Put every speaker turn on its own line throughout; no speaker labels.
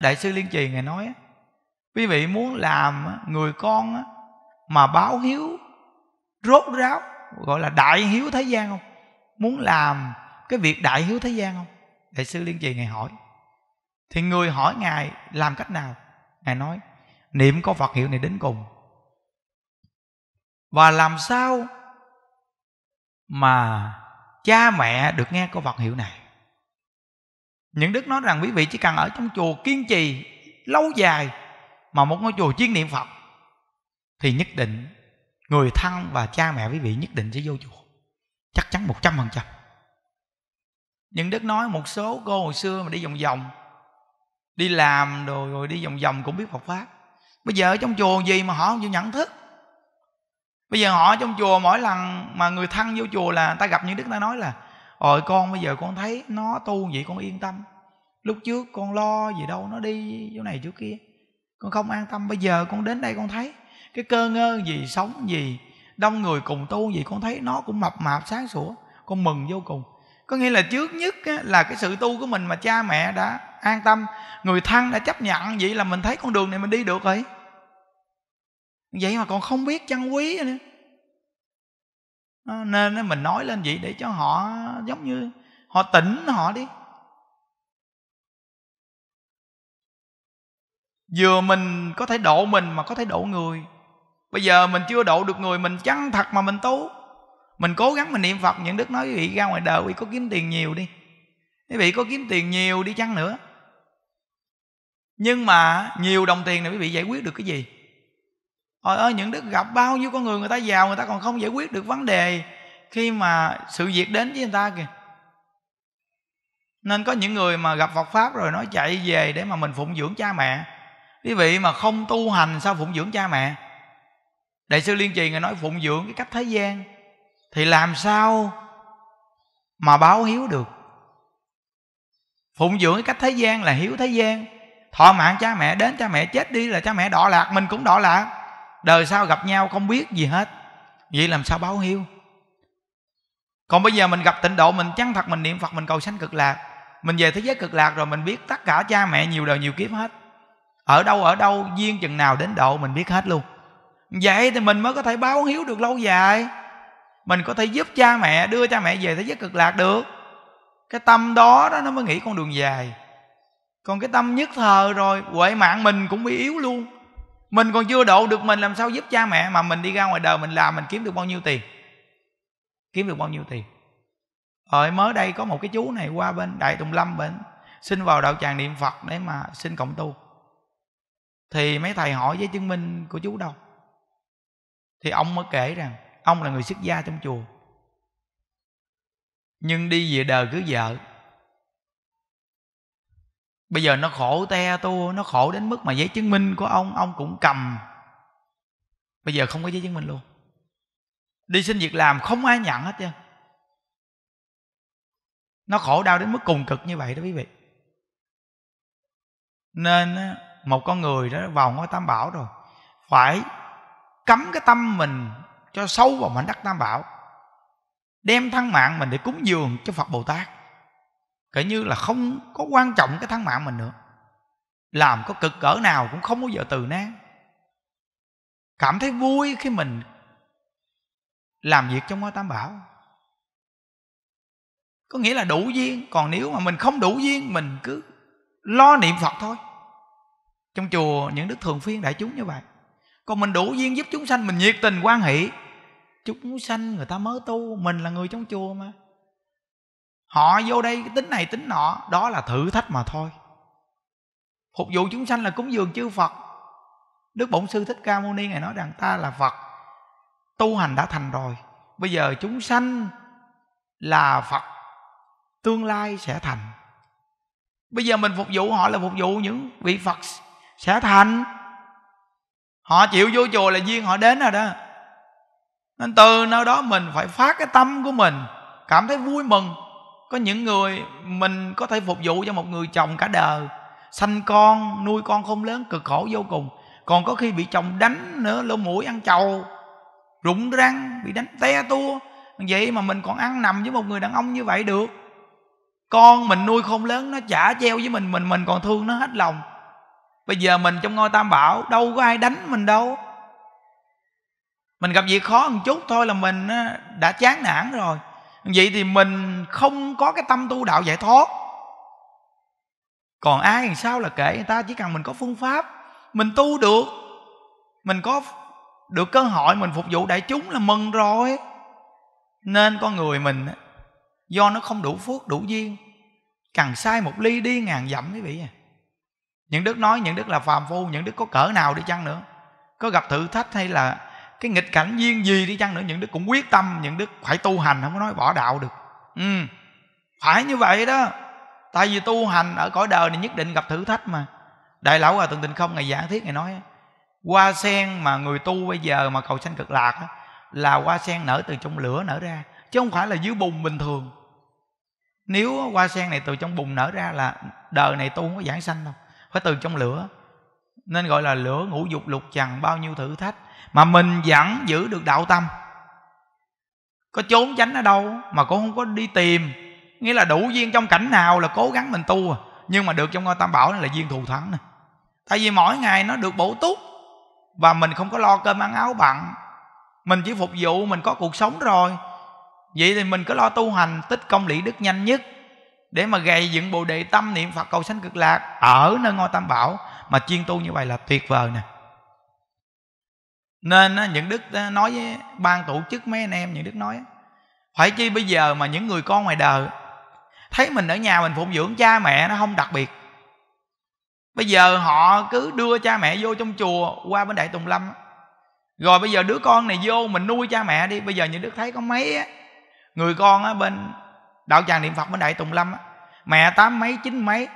đại sư liên trì ngài nói quý vị muốn làm người con mà báo hiếu rốt ráo gọi là đại hiếu thế gian không muốn làm cái việc đại hiếu thế gian không đại sư liên trì ngài hỏi thì người hỏi ngài làm cách nào ngài nói niệm có phật hiệu này đến cùng và làm sao mà cha mẹ được nghe câu Phật hiệu này những đức nói rằng quý vị chỉ cần ở trong chùa kiên trì lâu dài mà một ngôi chùa chuyên niệm phật thì nhất định người thân và cha mẹ quý vị nhất định sẽ vô chùa chắc chắn một trăm phần trăm những đức nói một số cô hồi xưa mà đi vòng vòng đi làm rồi rồi đi vòng vòng cũng biết phật pháp bây giờ ở trong chùa gì mà họ không chịu nhận thức bây giờ họ ở trong chùa mỗi lần mà người thân vô chùa là ta gặp những đức ta nói là ôi con bây giờ con thấy nó tu vậy con yên tâm lúc trước con lo gì đâu nó đi chỗ này chỗ kia con không an tâm bây giờ con đến đây con thấy cái cơ ngơ gì sống gì đông người cùng tu gì con thấy nó cũng mập mạp sáng sủa con mừng vô cùng có nghĩa là trước nhất là cái sự tu của mình mà cha mẹ đã an tâm người thân đã chấp nhận vậy là mình thấy con đường này mình đi được rồi vậy mà còn không biết chân quý nữa nên mình nói lên vậy để cho họ giống như họ tỉnh họ đi vừa mình có thể độ mình mà có thể độ người bây giờ mình chưa độ được người mình chăng thật mà mình tu mình cố gắng mình niệm phật những đức nói quý vị ra ngoài đời quý vị có kiếm tiền nhiều đi quý vị có kiếm tiền nhiều đi chăng nữa nhưng mà nhiều đồng tiền này quý vị giải quyết được cái gì Ôi ơi những đức gặp bao nhiêu con người người ta giàu người ta còn không giải quyết được vấn đề khi mà sự việc đến với người ta kìa. Nên có những người mà gặp Phật Pháp rồi nói chạy về để mà mình phụng dưỡng cha mẹ. Quý vị mà không tu hành sao phụng dưỡng cha mẹ? Đại sư Liên Trì người nói phụng dưỡng cái cách thế gian thì làm sao mà báo hiếu được? Phụng dưỡng cái cách thế gian là hiếu thế gian Thọ mạng cha mẹ đến cha mẹ chết đi là cha mẹ đọa lạc Mình cũng đọa lạc đời sau gặp nhau không biết gì hết vậy làm sao báo hiếu còn bây giờ mình gặp tịnh độ mình chăng thật mình niệm phật mình cầu sanh cực lạc mình về thế giới cực lạc rồi mình biết tất cả cha mẹ nhiều đời nhiều kiếp hết ở đâu ở đâu duyên chừng nào đến độ mình biết hết luôn vậy thì mình mới có thể báo hiếu được lâu dài mình có thể giúp cha mẹ đưa cha mẹ về thế giới cực lạc được cái tâm đó đó nó mới nghĩ con đường dài còn cái tâm nhất thờ rồi huệ mạng mình cũng bị yếu luôn mình còn chưa độ được mình làm sao giúp cha mẹ mà mình đi ra ngoài đời mình làm mình kiếm được bao nhiêu tiền kiếm được bao nhiêu tiền ở ờ, mới đây có một cái chú này qua bên đại tùng lâm bên xin vào đạo tràng niệm phật để mà xin cộng tu thì mấy thầy hỏi giấy chứng minh của chú đâu thì ông mới kể rằng ông là người xuất gia trong chùa nhưng đi về đời cứ vợ bây giờ nó khổ te tu nó khổ đến mức mà giấy chứng minh của ông ông cũng cầm bây giờ không có giấy chứng minh luôn đi xin việc làm không ai nhận hết trơn nó khổ đau đến mức cùng cực như vậy đó quý vị nên một con người đó vào ngôi tam bảo rồi phải cấm cái tâm mình cho sâu vào mảnh đất tam bảo đem thân mạng mình để cúng dường cho phật bồ tát Kể như là không có quan trọng cái thăng mạng mình nữa Làm có cực cỡ nào cũng không bao giờ từ nan Cảm thấy vui khi mình Làm việc trong ngôi tam bảo Có nghĩa là đủ duyên Còn nếu mà mình không đủ duyên Mình cứ lo niệm Phật thôi Trong chùa những đức thường phiên đại chúng như vậy Còn mình đủ duyên giúp chúng sanh Mình nhiệt tình quan hệ Chúng sanh người ta mới tu Mình là người trong chùa mà họ vô đây tính này tính nọ đó là thử thách mà thôi phục vụ chúng sanh là cúng dường chư phật đức bổn sư thích ca mâu ni ngài nói rằng ta là phật tu hành đã thành rồi bây giờ chúng sanh là phật tương lai sẽ thành bây giờ mình phục vụ họ là phục vụ những vị phật sẽ thành họ chịu vô chùa là duyên họ đến rồi đó nên từ nơi đó mình phải phát cái tâm của mình cảm thấy vui mừng có những người mình có thể phục vụ cho một người chồng cả đời sanh con nuôi con không lớn cực khổ vô cùng còn có khi bị chồng đánh nữa lỗ mũi ăn trầu rụng răng bị đánh té tua vậy mà mình còn ăn nằm với một người đàn ông như vậy được con mình nuôi không lớn nó chả treo với mình mình mình còn thương nó hết lòng bây giờ mình trong ngôi tam bảo đâu có ai đánh mình đâu mình gặp việc khó một chút thôi là mình đã chán nản rồi vậy thì mình không có cái tâm tu đạo giải thoát còn ai làm sao là kể người ta chỉ cần mình có phương pháp mình tu được mình có được cơ hội mình phục vụ đại chúng là mừng rồi nên con người mình do nó không đủ phước đủ duyên càng sai một ly đi ngàn dặm quý vị à những đức nói những đức là phàm phu những đức có cỡ nào đi chăng nữa có gặp thử thách hay là cái nghịch cảnh duyên gì đi chăng nữa những đức cũng quyết tâm những đức phải tu hành không có nói bỏ đạo được ừ phải như vậy đó tại vì tu hành ở cõi đời này nhất định gặp thử thách mà đại lão hòa thượng tình không ngày giảng thiết ngày nói hoa sen mà người tu bây giờ mà cầu sanh cực lạc á, là hoa sen nở từ trong lửa nở ra chứ không phải là dưới bùn bình thường nếu hoa sen này từ trong bùn nở ra là đời này tu không có giảng sanh đâu phải từ trong lửa nên gọi là lửa ngũ dục lục trần bao nhiêu thử thách mà mình vẫn giữ được đạo tâm có trốn tránh ở đâu mà cũng không có đi tìm nghĩa là đủ duyên trong cảnh nào là cố gắng mình tu à nhưng mà được trong ngôi tam bảo này là duyên thù thắng này. tại vì mỗi ngày nó được bổ túc và mình không có lo cơm ăn áo bặn mình chỉ phục vụ mình có cuộc sống rồi vậy thì mình cứ lo tu hành tích công lý đức nhanh nhất để mà gầy dựng bồ đề tâm niệm phật cầu sanh cực lạc ở nơi ngôi tam bảo mà chuyên tu như vậy là tuyệt vời nè nên những đức nói với ban tổ chức mấy anh em những đức nói phải chi bây giờ mà những người con ngoài đời thấy mình ở nhà mình phụng dưỡng cha mẹ nó không đặc biệt bây giờ họ cứ đưa cha mẹ vô trong chùa qua bên đại tùng lâm rồi bây giờ đứa con này vô mình nuôi cha mẹ đi bây giờ những đức thấy có mấy người con á, bên đạo tràng niệm phật bên đại tùng lâm mẹ tám mấy chín mấy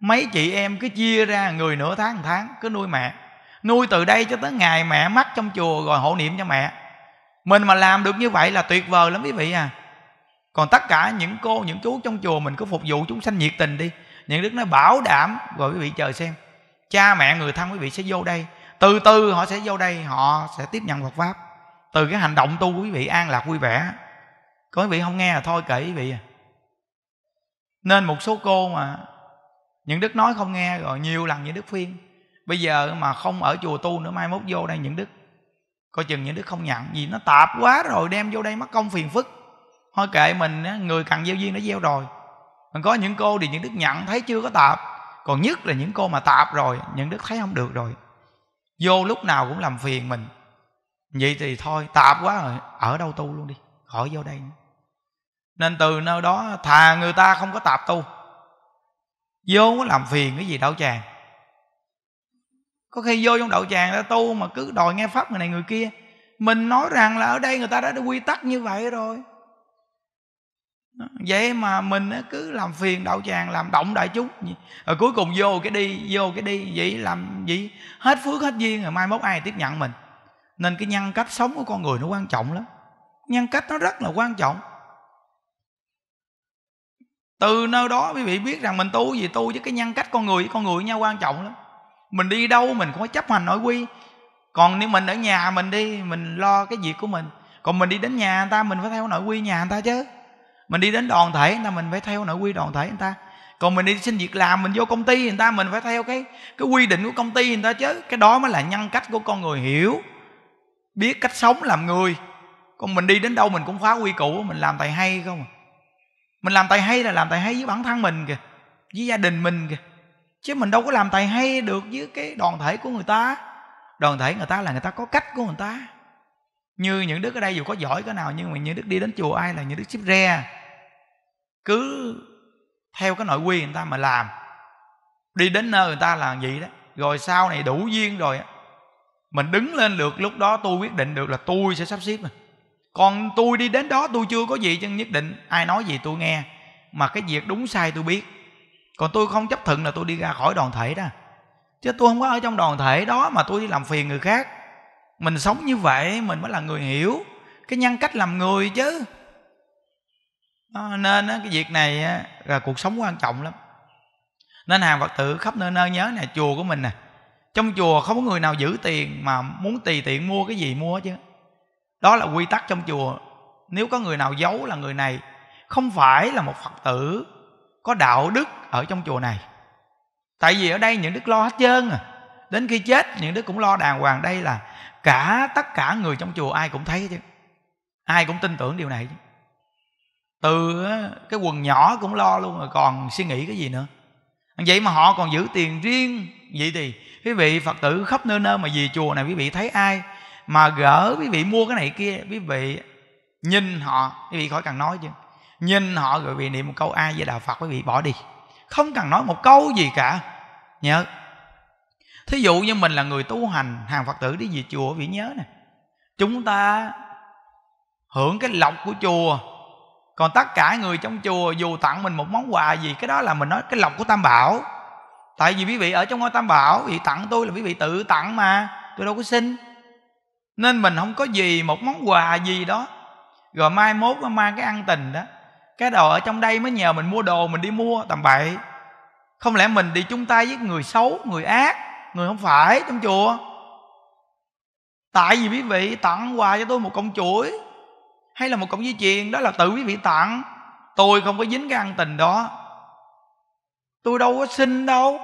mấy chị em cứ chia ra người nửa tháng một tháng cứ nuôi mẹ nuôi từ đây cho tới ngày mẹ mắc trong chùa rồi hộ niệm cho mẹ mình mà làm được như vậy là tuyệt vời lắm quý vị à còn tất cả những cô những chú trong chùa mình cứ phục vụ chúng sanh nhiệt tình đi những đức nó bảo đảm rồi quý vị chờ xem cha mẹ người thân quý vị sẽ vô đây từ từ họ sẽ vô đây họ sẽ tiếp nhận Phật pháp từ cái hành động tu của quý vị an lạc vui vẻ có quý vị không nghe là thôi kệ quý vị à nên một số cô mà những đức nói không nghe rồi nhiều lần những đức phiên bây giờ mà không ở chùa tu nữa mai mốt vô đây những đức coi chừng những đức không nhận vì nó tạp quá rồi đem vô đây mất công phiền phức thôi kệ mình người cần gieo duyên đã gieo rồi còn có những cô thì những đức nhận thấy chưa có tạp còn nhất là những cô mà tạp rồi những đức thấy không được rồi vô lúc nào cũng làm phiền mình vậy thì thôi tạp quá rồi ở đâu tu luôn đi khỏi vô đây nữa. nên từ nơi đó thà người ta không có tạp tu vô có làm phiền cái gì đạo tràng có khi vô trong đạo tràng đã tu mà cứ đòi nghe pháp người này người kia mình nói rằng là ở đây người ta đã quy tắc như vậy rồi vậy mà mình cứ làm phiền đạo tràng làm động đại chúng rồi cuối cùng vô cái đi vô cái đi vậy làm gì hết phước hết duyên rồi mai mốt ai tiếp nhận mình nên cái nhân cách sống của con người nó quan trọng lắm nhân cách nó rất là quan trọng từ nơi đó quý vị biết rằng mình tu gì tu với cái nhân cách con người với con người với nhau quan trọng lắm mình đi đâu mình cũng phải chấp hành nội quy còn nếu mình ở nhà mình đi mình lo cái việc của mình còn mình đi đến nhà người ta mình phải theo nội quy nhà người ta chứ mình đi đến đoàn thể người ta mình phải theo nội quy đoàn thể người ta còn mình đi xin việc làm mình vô công ty người ta mình phải theo cái cái quy định của công ty người ta chứ cái đó mới là nhân cách của con người hiểu biết cách sống làm người còn mình đi đến đâu mình cũng phá quy củ mình làm tài hay không à mình làm tài hay là làm tài hay với bản thân mình kìa với gia đình mình kìa chứ mình đâu có làm tài hay được với cái đoàn thể của người ta đoàn thể người ta là người ta có cách của người ta như những đức ở đây dù có giỏi cái nào nhưng mà những đức đi đến chùa ai là những đức xếp re cứ theo cái nội quy người ta mà làm đi đến nơi người ta là vậy đó rồi sau này đủ duyên rồi mình đứng lên được lúc đó tôi quyết định được là tôi sẽ sắp xếp rồi còn tôi đi đến đó tôi chưa có gì chân nhất định ai nói gì tôi nghe mà cái việc đúng sai tôi biết còn tôi không chấp thuận là tôi đi ra khỏi đoàn thể đó chứ tôi không có ở trong đoàn thể đó mà tôi đi làm phiền người khác mình sống như vậy mình mới là người hiểu cái nhân cách làm người chứ nên cái việc này là cuộc sống quan trọng lắm nên hàng phật tử khắp nơi nơi nhớ nè chùa của mình nè trong chùa không có người nào giữ tiền mà muốn tùy tiện mua cái gì mua chứ đó là quy tắc trong chùa nếu có người nào giấu là người này không phải là một phật tử có đạo đức ở trong chùa này tại vì ở đây những đức lo hết trơn à đến khi chết những đức cũng lo đàng hoàng đây là cả tất cả người trong chùa ai cũng thấy chứ ai cũng tin tưởng điều này chứ từ cái quần nhỏ cũng lo luôn rồi còn suy nghĩ cái gì nữa vậy mà họ còn giữ tiền riêng vậy thì quý vị phật tử khắp nơi nơi mà về chùa này quý vị thấy ai mà gỡ quý vị mua cái này kia quý vị nhìn họ quý vị khỏi cần nói chứ nhìn họ rồi quý niệm một câu ai với đạo phật quý vị bỏ đi không cần nói một câu gì cả nhớ thí dụ như mình là người tu hành hàng phật tử đi về chùa quý vị nhớ nè chúng ta hưởng cái lộc của chùa còn tất cả người trong chùa dù tặng mình một món quà gì cái đó là mình nói cái lộc của tam bảo tại vì quý vị ở trong ngôi tam bảo vị tặng tôi là quý vị tự tặng mà tôi đâu có xin nên mình không có gì một món quà gì đó rồi mai mốt nó mang cái ăn tình đó cái đồ ở trong đây mới nhờ mình mua đồ mình đi mua tầm bậy không lẽ mình đi chung tay với người xấu người ác người không phải trong chùa tại vì quý vị tặng quà cho tôi một công chuỗi hay là một công di chuyền đó là tự quý vị tặng tôi không có dính cái ăn tình đó tôi đâu có xin đâu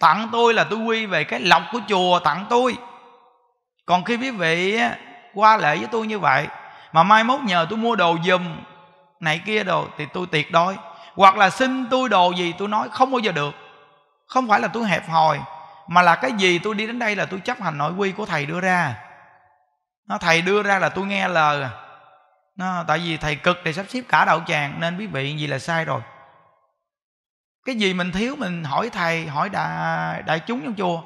tặng tôi là tôi quy về cái lọc của chùa tặng tôi còn khi quý vị qua lễ với tôi như vậy mà mai mốt nhờ tôi mua đồ giùm này kia đồ thì tôi tuyệt đối hoặc là xin tôi đồ gì tôi nói không bao giờ được không phải là tôi hẹp hòi mà là cái gì tôi đi đến đây là tôi chấp hành nội quy của thầy đưa ra nó thầy đưa ra là tôi nghe lời nó tại vì thầy cực để sắp xếp cả đạo tràng nên quý vị gì là sai rồi cái gì mình thiếu mình hỏi thầy hỏi đại, đại chúng trong chùa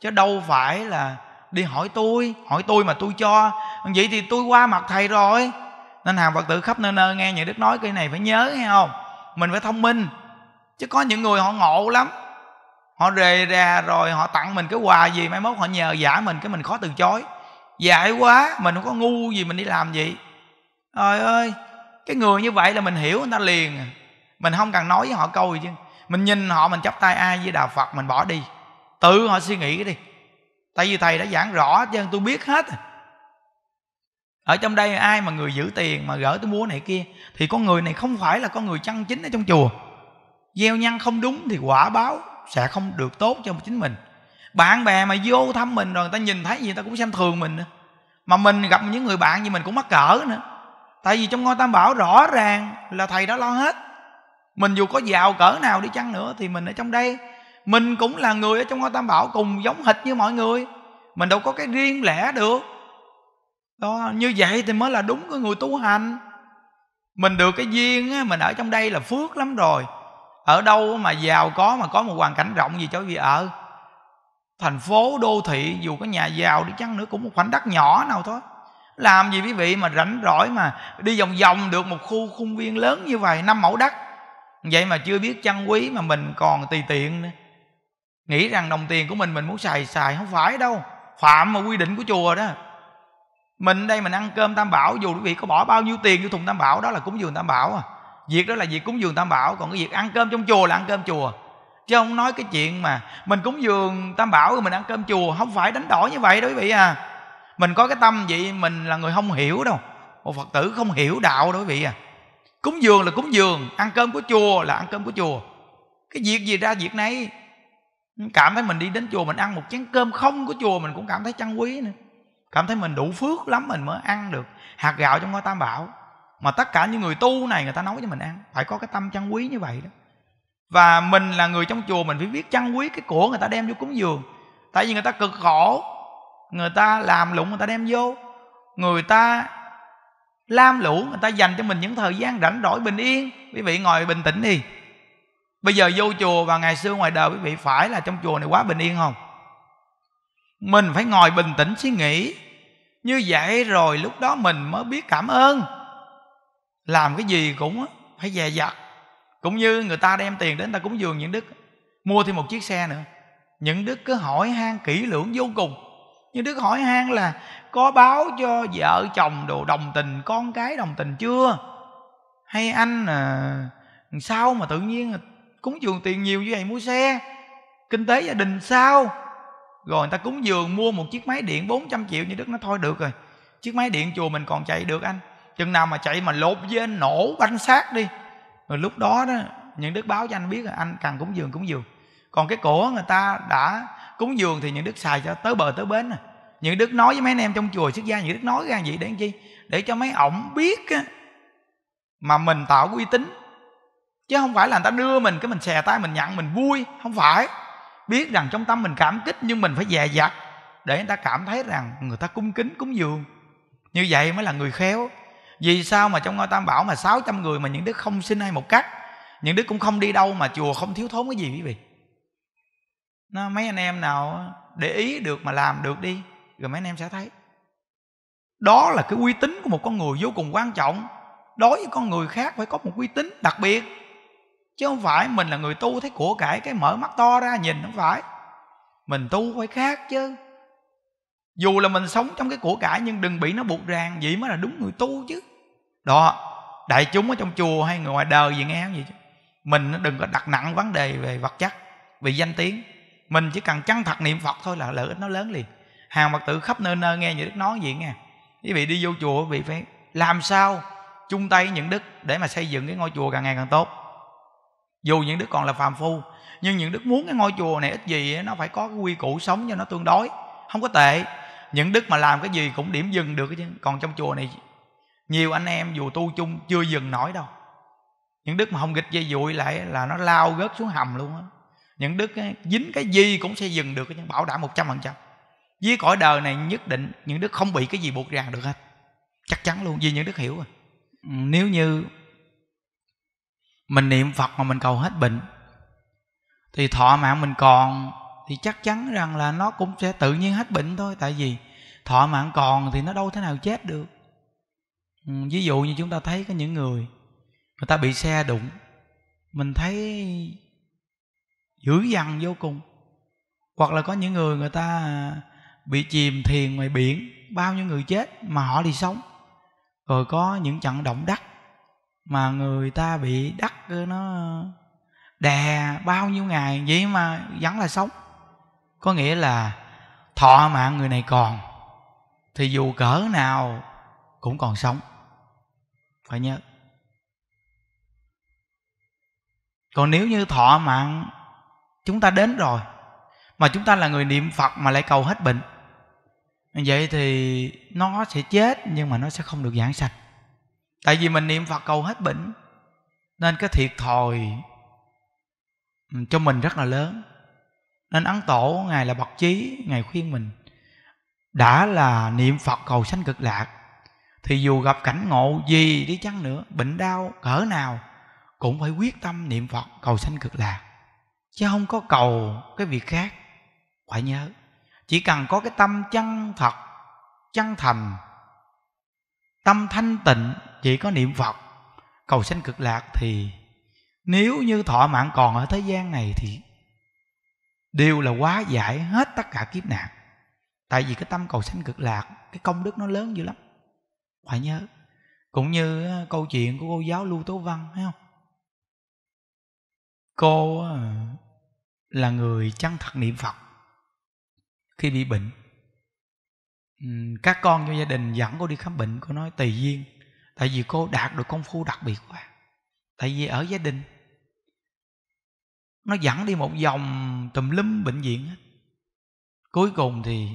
chứ đâu phải là đi hỏi tôi hỏi tôi mà tôi cho vậy thì tôi qua mặt thầy rồi nên hàng phật tử khắp nơi nơi nghe những đức nói cái này phải nhớ nghe không mình phải thông minh chứ có những người họ ngộ lắm họ rề ra rồi họ tặng mình cái quà gì mai mốt họ nhờ giả mình cái mình khó từ chối dại quá mình không có ngu gì mình đi làm gì trời ơi cái người như vậy là mình hiểu người ta liền à. mình không cần nói với họ câu gì chứ mình nhìn họ mình chắp tay ai với đạo phật mình bỏ đi tự họ suy nghĩ đi tại vì thầy đã giảng rõ cho nên tôi biết hết ở trong đây ai mà người giữ tiền mà gỡ tôi mua này kia thì con người này không phải là con người chân chính ở trong chùa gieo nhân không đúng thì quả báo sẽ không được tốt cho chính mình bạn bè mà vô thăm mình rồi người ta nhìn thấy gì người ta cũng xem thường mình nữa mà mình gặp những người bạn gì mình cũng mắc cỡ nữa tại vì trong ngôi tam bảo rõ ràng là thầy đã lo hết mình dù có giàu cỡ nào đi chăng nữa thì mình ở trong đây mình cũng là người ở trong ngôi tam bảo cùng giống hệt như mọi người mình đâu có cái riêng lẻ được đó như vậy thì mới là đúng cái người tu hành mình được cái duyên á, mình ở trong đây là phước lắm rồi ở đâu mà giàu có mà có một hoàn cảnh rộng gì cho gì ở thành phố đô thị dù có nhà giàu đi chăng nữa cũng một khoảnh đất nhỏ nào thôi làm gì quý vị mà rảnh rỗi mà đi vòng vòng được một khu khuôn viên lớn như vậy năm mẫu đất vậy mà chưa biết chăn quý mà mình còn tùy tiện nữa nghĩ rằng đồng tiền của mình mình muốn xài xài không phải đâu phạm mà quy định của chùa đó mình đây mình ăn cơm tam bảo dù quý vị có bỏ bao nhiêu tiền vô thùng tam bảo đó là cúng dường tam bảo à việc đó là việc cúng dường tam bảo còn cái việc ăn cơm trong chùa là ăn cơm chùa chứ không nói cái chuyện mà mình cúng dường tam bảo rồi mình ăn cơm chùa không phải đánh đổi như vậy đó quý vị à mình có cái tâm vậy mình là người không hiểu đâu một phật tử không hiểu đạo đó quý vị à cúng dường là cúng dường ăn cơm của chùa là ăn cơm của chùa cái việc gì ra việc nấy cảm thấy mình đi đến chùa mình ăn một chén cơm không của chùa mình cũng cảm thấy trân quý nữa cảm thấy mình đủ phước lắm mình mới ăn được hạt gạo trong ngôi tam bảo mà tất cả những người tu này người ta nấu cho mình ăn phải có cái tâm trân quý như vậy đó và mình là người trong chùa mình phải biết trân quý cái của người ta đem vô cúng dường tại vì người ta cực khổ người ta làm lụng người ta đem vô người ta lam lũ người ta dành cho mình những thời gian rảnh rỗi bình yên quý vị ngồi bình tĩnh đi bây giờ vô chùa và ngày xưa ngoài đời quý vị phải là trong chùa này quá bình yên không mình phải ngồi bình tĩnh suy nghĩ như vậy rồi lúc đó mình mới biết cảm ơn làm cái gì cũng phải dè dặt cũng như người ta đem tiền đến ta cúng dường những đức mua thêm một chiếc xe nữa những đức cứ hỏi han kỹ lưỡng vô cùng những đức hỏi han là có báo cho vợ chồng đồ đồng tình con cái đồng tình chưa hay anh à, sao mà tự nhiên cúng dường tiền nhiều như vậy mua xe kinh tế gia đình sao rồi người ta cúng dường mua một chiếc máy điện 400 triệu như đức nó thôi được rồi chiếc máy điện chùa mình còn chạy được anh chừng nào mà chạy mà lột lên nổ banh xác đi rồi lúc đó đó những đức báo cho anh biết là anh càng cúng dường cúng dường còn cái cổ người ta đã cúng dường thì những đức xài cho tới bờ tới bến rồi à. những đức nói với mấy anh em trong chùa xuất gia những đức nói ra gì để làm chi để cho mấy ổng biết á, mà mình tạo uy tín chứ không phải là người ta đưa mình cái mình xè tay mình nhận mình vui không phải biết rằng trong tâm mình cảm kích nhưng mình phải dè dặt để người ta cảm thấy rằng người ta cung kính cúng dường như vậy mới là người khéo vì sao mà trong ngôi tam bảo mà 600 người mà những đứa không xin ai một cách những đứa cũng không đi đâu mà chùa không thiếu thốn cái gì quý vị nó mấy anh em nào để ý được mà làm được đi rồi mấy anh em sẽ thấy đó là cái uy tín của một con người vô cùng quan trọng đối với con người khác phải có một uy tín đặc biệt chứ không phải mình là người tu thấy của cải cái mở mắt to ra nhìn không phải mình tu phải khác chứ dù là mình sống trong cái của cải nhưng đừng bị nó buộc ràng vậy mới là đúng người tu chứ đó đại chúng ở trong chùa hay người ngoài đời gì nghe không vậy chứ mình đừng có đặt nặng vấn đề về vật chất về danh tiếng mình chỉ cần chân thật niệm phật thôi là lợi ích nó lớn liền hàng phật tử khắp nơi nơi nghe những đức nói gì nghe quý vị đi vô chùa quý vị phải làm sao chung tay những đức để mà xây dựng cái ngôi chùa càng ngày càng tốt dù những đứa còn là phàm phu nhưng những đứa muốn cái ngôi chùa này ít gì nó phải có cái quy củ sống cho nó tương đối không có tệ những đức mà làm cái gì cũng điểm dừng được chứ còn trong chùa này nhiều anh em dù tu chung chưa dừng nổi đâu những đức mà không nghịch dây dụi lại là nó lao gớt xuống hầm luôn á những đức dính cái gì cũng sẽ dừng được chứ bảo đảm một trăm phần trăm với cõi đời này nhất định những đức không bị cái gì buộc ràng được hết chắc chắn luôn vì những đức hiểu rồi à. nếu như mình niệm phật mà mình cầu hết bệnh thì thọ mạng mình còn thì chắc chắn rằng là nó cũng sẽ tự nhiên hết bệnh thôi tại vì thọ mạng còn thì nó đâu thế nào chết được ừ, ví dụ như chúng ta thấy có những người người ta bị xe đụng mình thấy dữ dằn vô cùng hoặc là có những người người ta bị chìm thiền ngoài biển bao nhiêu người chết mà họ thì sống rồi có những trận động đất mà người ta bị đắc nó đè bao nhiêu ngày vậy mà vẫn là sống có nghĩa là thọ mạng người này còn thì dù cỡ nào cũng còn sống phải nhớ còn nếu như thọ mạng chúng ta đến rồi mà chúng ta là người niệm phật mà lại cầu hết bệnh vậy thì nó sẽ chết nhưng mà nó sẽ không được giảng sạch tại vì mình niệm phật cầu hết bệnh nên cái thiệt thòi ừ, cho mình rất là lớn nên ấn tổ ngài là bậc chí ngài khuyên mình đã là niệm phật cầu sanh cực lạc thì dù gặp cảnh ngộ gì đi chăng nữa bệnh đau cỡ nào cũng phải quyết tâm niệm phật cầu sanh cực lạc chứ không có cầu cái việc khác phải nhớ chỉ cần có cái tâm chân thật chân thành tâm thanh tịnh chỉ có niệm phật cầu sanh cực lạc thì nếu như thọ mạng còn ở thế gian này thì đều là quá giải hết tất cả kiếp nạn tại vì cái tâm cầu sanh cực lạc cái công đức nó lớn dữ lắm phải nhớ cũng như câu chuyện của cô giáo lưu tố văn thấy không cô là người chân thật niệm phật khi bị bệnh các con trong gia đình dẫn cô đi khám bệnh cô nói tùy duyên tại vì cô đạt được công phu đặc biệt quá tại vì ở gia đình nó dẫn đi một vòng tùm lum bệnh viện cuối cùng thì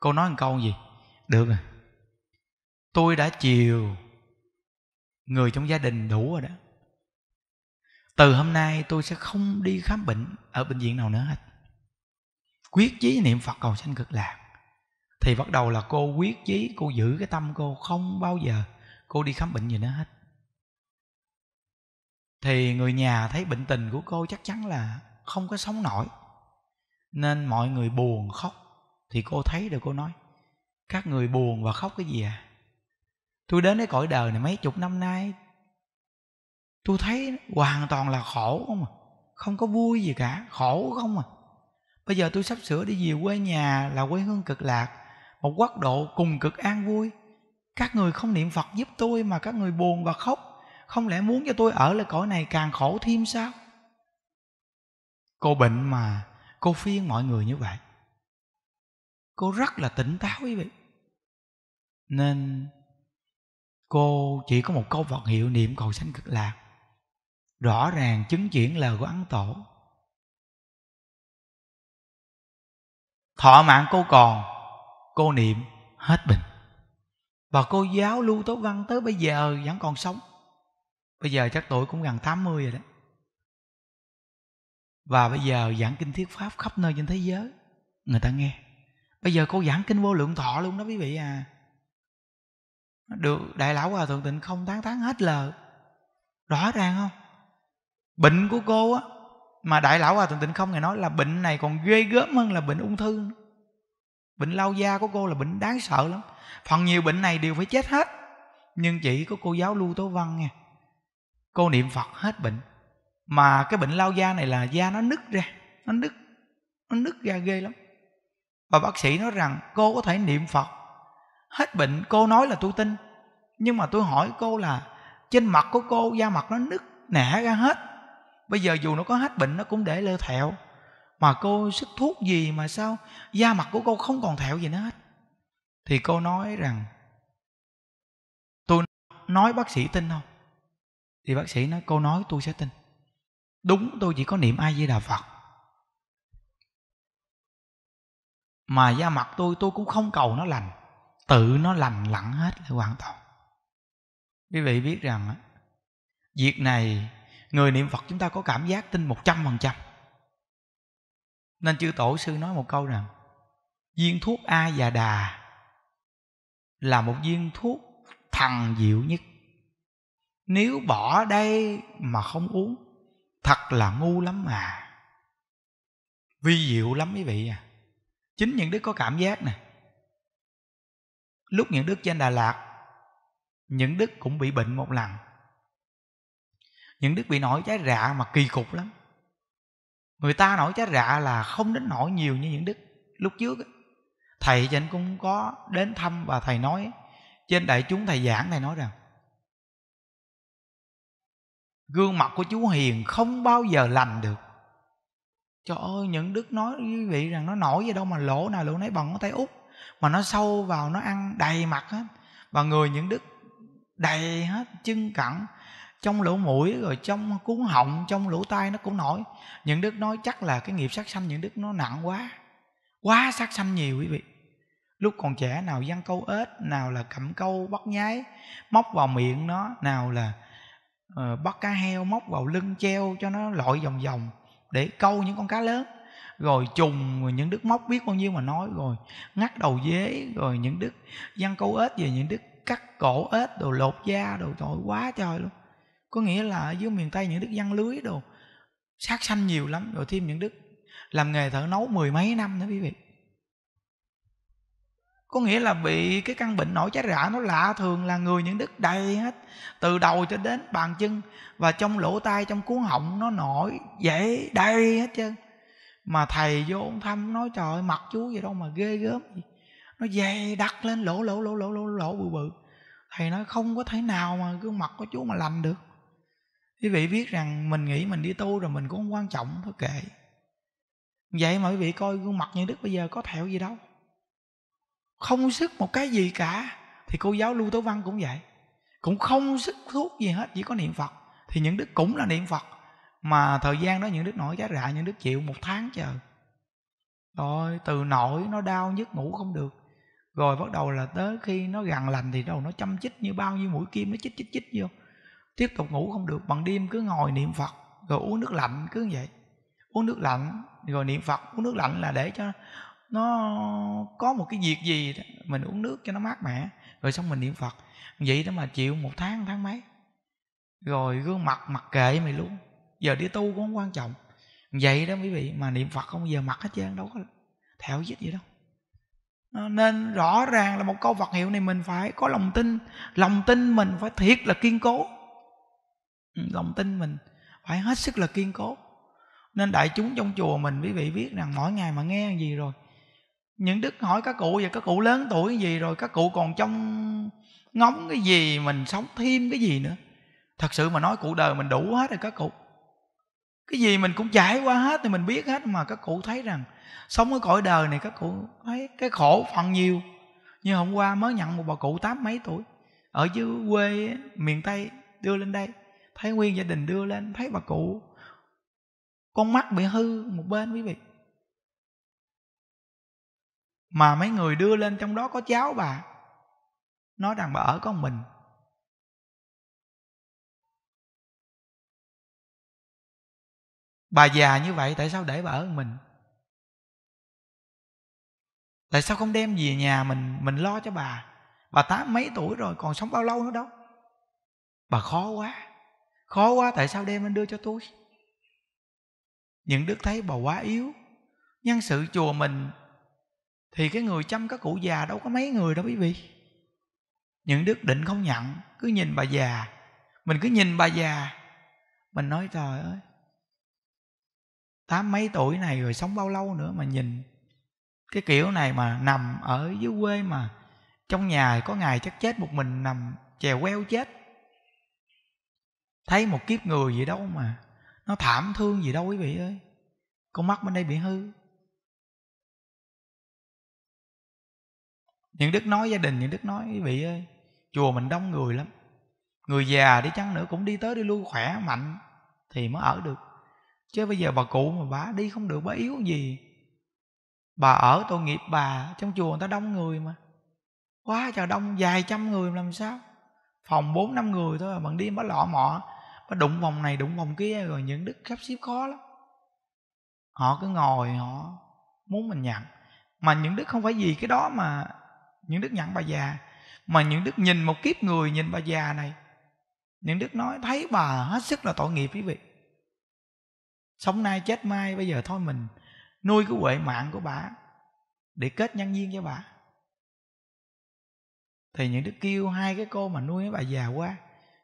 cô nói một câu gì được rồi tôi đã chiều người trong gia đình đủ rồi đó từ hôm nay tôi sẽ không đi khám bệnh ở bệnh viện nào nữa hết quyết chí niệm phật cầu sanh cực lạc thì bắt đầu là cô quyết chí cô giữ cái tâm cô không bao giờ cô đi khám bệnh gì nữa hết thì người nhà thấy bệnh tình của cô chắc chắn là không có sống nổi nên mọi người buồn khóc thì cô thấy được cô nói các người buồn và khóc cái gì à tôi đến cái cõi đời này mấy chục năm nay tôi thấy hoàn toàn là khổ không à không có vui gì cả khổ không à bây giờ tôi sắp sửa đi về quê nhà là quê hương cực lạc một quốc độ cùng cực an vui các người không niệm phật giúp tôi mà các người buồn và khóc không lẽ muốn cho tôi ở lại cõi này càng khổ thêm sao cô bệnh mà cô phiên mọi người như vậy cô rất là tỉnh táo quý vị nên cô chỉ có một câu vật hiệu niệm cầu sanh cực lạc rõ ràng chứng chuyển lời của ấn tổ thọ mạng cô còn cô niệm hết bệnh và cô giáo lưu tố văn tới bây giờ vẫn còn sống bây giờ chắc tuổi cũng gần 80 rồi đó và bây giờ giảng kinh thiết pháp khắp nơi trên thế giới người ta nghe bây giờ cô giảng kinh vô lượng thọ luôn đó quý vị à được đại lão hòa thượng tịnh không tán tán hết lời rõ ràng không bệnh của cô á mà đại lão hòa thượng tịnh không ngày nói là bệnh này còn ghê gớm hơn là bệnh ung thư bệnh lao da của cô là bệnh đáng sợ lắm phần nhiều bệnh này đều phải chết hết nhưng chỉ có cô giáo lưu tố văn nghe cô niệm phật hết bệnh mà cái bệnh lao da này là da nó nứt ra nó nứt nó nứt ra ghê lắm và bác sĩ nói rằng cô có thể niệm phật hết bệnh cô nói là tôi tin nhưng mà tôi hỏi cô là trên mặt của cô da mặt nó nứt nẻ ra hết bây giờ dù nó có hết bệnh nó cũng để lơ thẹo mà cô sức thuốc gì mà sao da mặt của cô không còn thẹo gì nữa hết thì cô nói rằng tôi nói bác sĩ tin không thì bác sĩ nói cô nói tôi sẽ tin đúng tôi chỉ có niệm ai với đà phật mà da mặt tôi tôi cũng không cầu nó lành tự nó lành lặn hết là hoàn toàn quý vị biết rằng việc này người niệm phật chúng ta có cảm giác tin một trăm phần trăm nên chư tổ sư nói một câu rằng viên thuốc a và đà là một viên thuốc thần diệu nhất nếu bỏ đây mà không uống thật là ngu lắm à vi diệu lắm quý vị à chính những đức có cảm giác nè lúc những đức trên đà lạt những đức cũng bị bệnh một lần những đức bị nổi trái rạ mà kỳ cục lắm người ta nổi trái rạ là không đến nổi nhiều như những đức lúc trước ấy thầy cho anh cũng có đến thăm và thầy nói trên đại chúng thầy giảng thầy nói rằng gương mặt của chú hiền không bao giờ lành được trời ơi những đức nói quý vị rằng nó nổi gì đâu mà lỗ nào lỗ nấy bằng ngón tay út mà nó sâu vào nó ăn đầy mặt hết và người những đức đầy hết chân cẳng trong lỗ mũi rồi trong cuốn họng trong lỗ tai nó cũng nổi những đức nói chắc là cái nghiệp sát sanh những đức nó nặng quá quá sát sanh nhiều quý vị lúc còn trẻ nào văn câu ếch nào là cầm câu bắt nhái móc vào miệng nó nào là uh, ờ, bắt cá heo móc vào lưng treo cho nó lội vòng vòng để câu những con cá lớn rồi trùng rồi những đứt móc biết bao nhiêu mà nói rồi ngắt đầu dế rồi những đứt văn câu ếch về những đứt cắt cổ ếch đồ lột da đồ tội quá trời luôn có nghĩa là ở dưới miền tây những đứt văn lưới đồ sát sanh nhiều lắm rồi thêm những đứt làm nghề thợ nấu mười mấy năm nữa quý vị có nghĩa là bị cái căn bệnh nổi trái rạ nó lạ thường là người những đứt đầy hết từ đầu cho đến bàn chân và trong lỗ tai trong cuốn họng nó nổi dễ đầy hết trơn mà thầy vô ông thăm nói trời ơi mặt chú vậy đâu mà ghê gớm gì nó dày đặt lên lỗ lỗ lỗ lỗ lỗ lỗ bự bự thầy nói không có thể nào mà gương mặt của chú mà lành được quý vị biết rằng mình nghĩ mình đi tu rồi mình cũng không quan trọng thôi kệ vậy mà quý vị coi gương mặt như đức bây giờ có thẹo gì đâu không sức một cái gì cả thì cô giáo lưu tố văn cũng vậy cũng không sức thuốc gì hết chỉ có niệm phật thì những đức cũng là niệm phật mà thời gian đó những đức nổi giá rạ những đức chịu một tháng chờ rồi từ nổi nó đau nhức ngủ không được rồi bắt đầu là tới khi nó gần lành thì đầu nó chăm chích như bao nhiêu mũi kim nó chích chích chích vô tiếp tục ngủ không được bằng đêm cứ ngồi niệm phật rồi uống nước lạnh cứ như vậy uống nước lạnh rồi niệm phật uống nước lạnh là để cho nó có một cái việc gì đó, mình uống nước cho nó mát mẻ rồi xong mình niệm phật vậy đó mà chịu một tháng một tháng mấy rồi gương mặt mặc kệ mày luôn giờ đi tu cũng không quan trọng vậy đó quý vị mà niệm phật không giờ mặt hết trơn đâu có thẹo dít gì đâu nên rõ ràng là một câu Phật hiệu này mình phải có lòng tin lòng tin mình phải thiệt là kiên cố ừ, lòng tin mình phải hết sức là kiên cố nên đại chúng trong chùa mình quý vị biết rằng mỗi ngày mà nghe gì rồi những đức hỏi các cụ và các cụ lớn tuổi gì rồi các cụ còn trong ngóng cái gì mình sống thêm cái gì nữa thật sự mà nói cuộc đời mình đủ hết rồi các cụ cái gì mình cũng trải qua hết thì mình biết hết mà các cụ thấy rằng sống ở cõi đời này các cụ thấy cái khổ phần nhiều như hôm qua mới nhận một bà cụ tám mấy tuổi ở dưới quê miền tây đưa lên đây thấy nguyên gia đình đưa lên thấy bà cụ con mắt bị hư một bên quý vị mà mấy người đưa lên trong đó có cháu bà nói rằng bà ở có mình bà già như vậy tại sao để bà ở mình tại sao không đem về nhà mình mình lo cho bà bà tám mấy tuổi rồi còn sống bao lâu nữa đâu bà khó quá khó quá tại sao đem anh đưa cho tôi những đức thấy bà quá yếu nhân sự chùa mình thì cái người chăm các cụ già đâu có mấy người đâu quý vị những đức định không nhận cứ nhìn bà già mình cứ nhìn bà già mình nói trời ơi tám mấy tuổi này rồi sống bao lâu nữa mà nhìn cái kiểu này mà nằm ở dưới quê mà trong nhà có ngày chắc chết một mình nằm chèo queo chết thấy một kiếp người gì đâu mà nó thảm thương gì đâu quý vị ơi con mắt bên đây bị hư những đức nói gia đình những đức nói quý vị ơi chùa mình đông người lắm người già đi chăng nữa cũng đi tới đi lui khỏe mạnh thì mới ở được chứ bây giờ bà cụ mà bà đi không được bà yếu gì bà ở tội nghiệp bà trong chùa người ta đông người mà quá trời đông vài trăm người làm sao phòng bốn năm người thôi bạn đi bà lọ mọ bà đụng vòng này đụng vòng kia rồi những đức sắp xếp khó lắm họ cứ ngồi họ muốn mình nhận mà những đức không phải vì cái đó mà những đức nhận bà già mà những đức nhìn một kiếp người nhìn bà già này những đức nói thấy bà hết sức là tội nghiệp quý vị sống nay chết mai bây giờ thôi mình nuôi cái huệ mạng của bà để kết nhân duyên với bà thì những đức kêu hai cái cô mà nuôi mấy bà già qua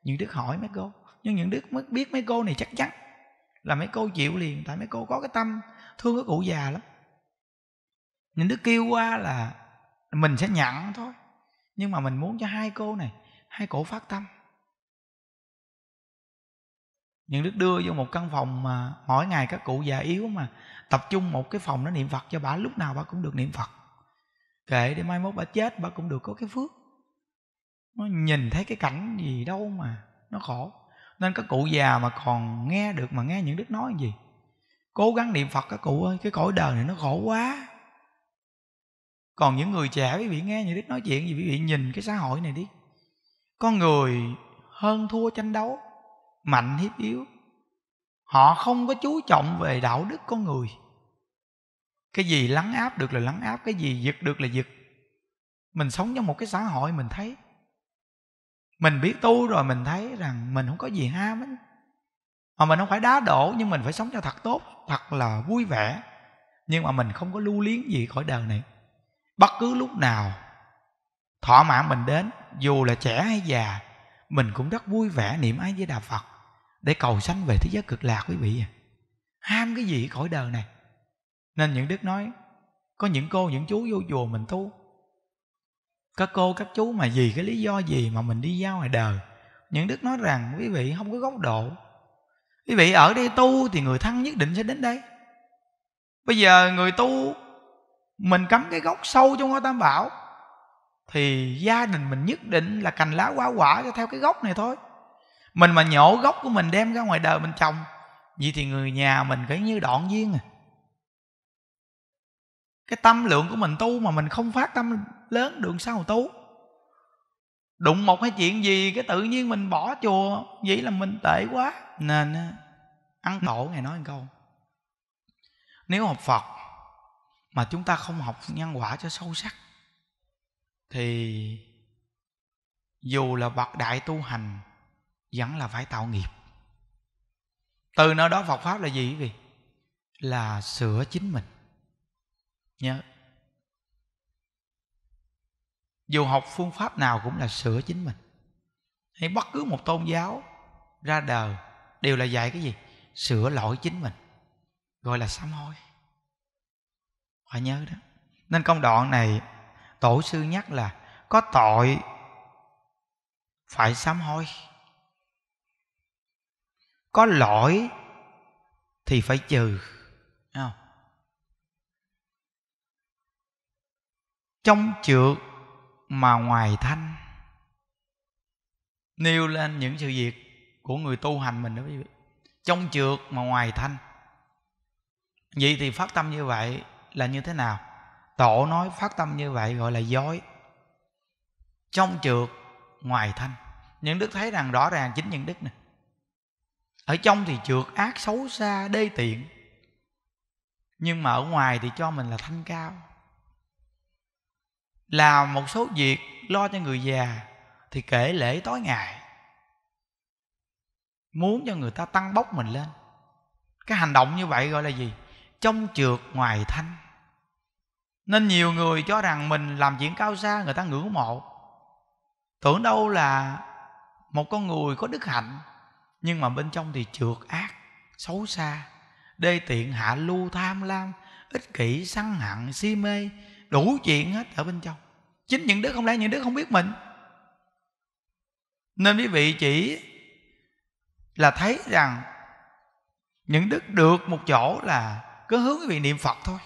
những đức hỏi mấy cô nhưng những đức mới biết mấy cô này chắc chắn là mấy cô chịu liền tại mấy cô có cái tâm thương cái cụ già lắm những đức kêu qua là mình sẽ nhận thôi nhưng mà mình muốn cho hai cô này hai cổ phát tâm những đức đưa vô một căn phòng mà mỗi ngày các cụ già yếu mà tập trung một cái phòng nó niệm phật cho bà lúc nào bà cũng được niệm phật kệ để mai mốt bà chết bà cũng được có cái phước nó nhìn thấy cái cảnh gì đâu mà nó khổ nên các cụ già mà còn nghe được mà nghe những đức nói gì cố gắng niệm phật các cụ ơi cái cõi đời này nó khổ quá còn những người trẻ quý vị nghe những đức nói chuyện gì quý vị nhìn cái xã hội này đi con người hơn thua tranh đấu mạnh hiếp yếu họ không có chú trọng về đạo đức con người cái gì lắng áp được là lắng áp cái gì giật được là giật mình sống trong một cái xã hội mình thấy mình biết tu rồi mình thấy rằng mình không có gì ham ấy mà mình không phải đá đổ nhưng mình phải sống cho thật tốt thật là vui vẻ nhưng mà mình không có lưu liếng gì khỏi đời này bất cứ lúc nào thỏa mãn mình đến dù là trẻ hay già mình cũng rất vui vẻ niệm ái với đà phật để cầu sanh về thế giới cực lạc quý vị à. ham cái gì khỏi đời này nên những đức nói có những cô những chú vô chùa mình tu các cô các chú mà vì cái lý do gì mà mình đi giao ngoài đời những đức nói rằng quý vị không có góc độ quý vị ở đây tu thì người thân nhất định sẽ đến đây bây giờ người tu mình cắm cái gốc sâu trong ngôi tam bảo thì gia đình mình nhất định là cành lá quả quả theo cái gốc này thôi mình mà nhổ gốc của mình đem ra ngoài đời mình trồng vậy thì người nhà mình cứ như đoạn duyên à cái tâm lượng của mình tu mà mình không phát tâm lớn đường sao tu đụng một cái chuyện gì cái tự nhiên mình bỏ chùa vậy là mình tệ quá nên ăn tổ ngày nói một câu nếu học phật mà chúng ta không học nhân quả cho sâu sắc thì dù là bậc đại tu hành vẫn là phải tạo nghiệp từ nơi đó Phật pháp là gì quý vị là sửa chính mình nhớ dù học phương pháp nào cũng là sửa chính mình hay bất cứ một tôn giáo ra đời đều là dạy cái gì sửa lỗi chính mình gọi là sám hối phải nhớ đó nên công đoạn này tổ sư nhắc là có tội phải sám hối có lỗi thì phải trừ không? trong trượt mà ngoài thanh nêu lên những sự việc của người tu hành mình đó quý vị trong trượt mà ngoài thanh vậy thì phát tâm như vậy là như thế nào tổ nói phát tâm như vậy gọi là dối trong trượt ngoài thanh những đức thấy rằng rõ ràng chính những đức này ở trong thì trượt ác xấu xa đê tiện nhưng mà ở ngoài thì cho mình là thanh cao làm một số việc lo cho người già thì kể lễ tối ngày muốn cho người ta tăng bốc mình lên cái hành động như vậy gọi là gì trong trượt ngoài thanh nên nhiều người cho rằng mình làm chuyện cao xa người ta ngưỡng mộ tưởng đâu là một con người có đức hạnh nhưng mà bên trong thì trượt ác xấu xa đê tiện hạ lưu tham lam ích kỷ săn hận si mê đủ chuyện hết ở bên trong chính những đứa không lẽ những đứa không biết mình nên quý vị chỉ là thấy rằng những đức được một chỗ là cứ hướng quý vị niệm phật thôi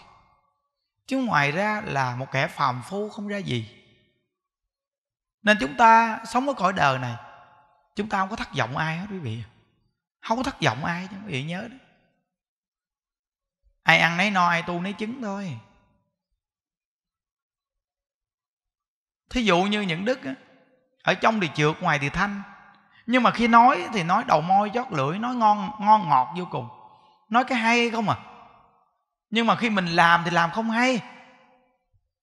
chứ ngoài ra là một kẻ phàm phu không ra gì nên chúng ta sống ở cõi đời này chúng ta không có thất vọng ai hết quý vị không có thất vọng ai chứ quý vị nhớ đó ai ăn nấy no ai tu nấy chứng thôi thí dụ như những đức ở trong thì trượt ngoài thì thanh nhưng mà khi nói thì nói đầu môi chót lưỡi nói ngon ngon ngọt vô cùng nói cái hay không à nhưng mà khi mình làm thì làm không hay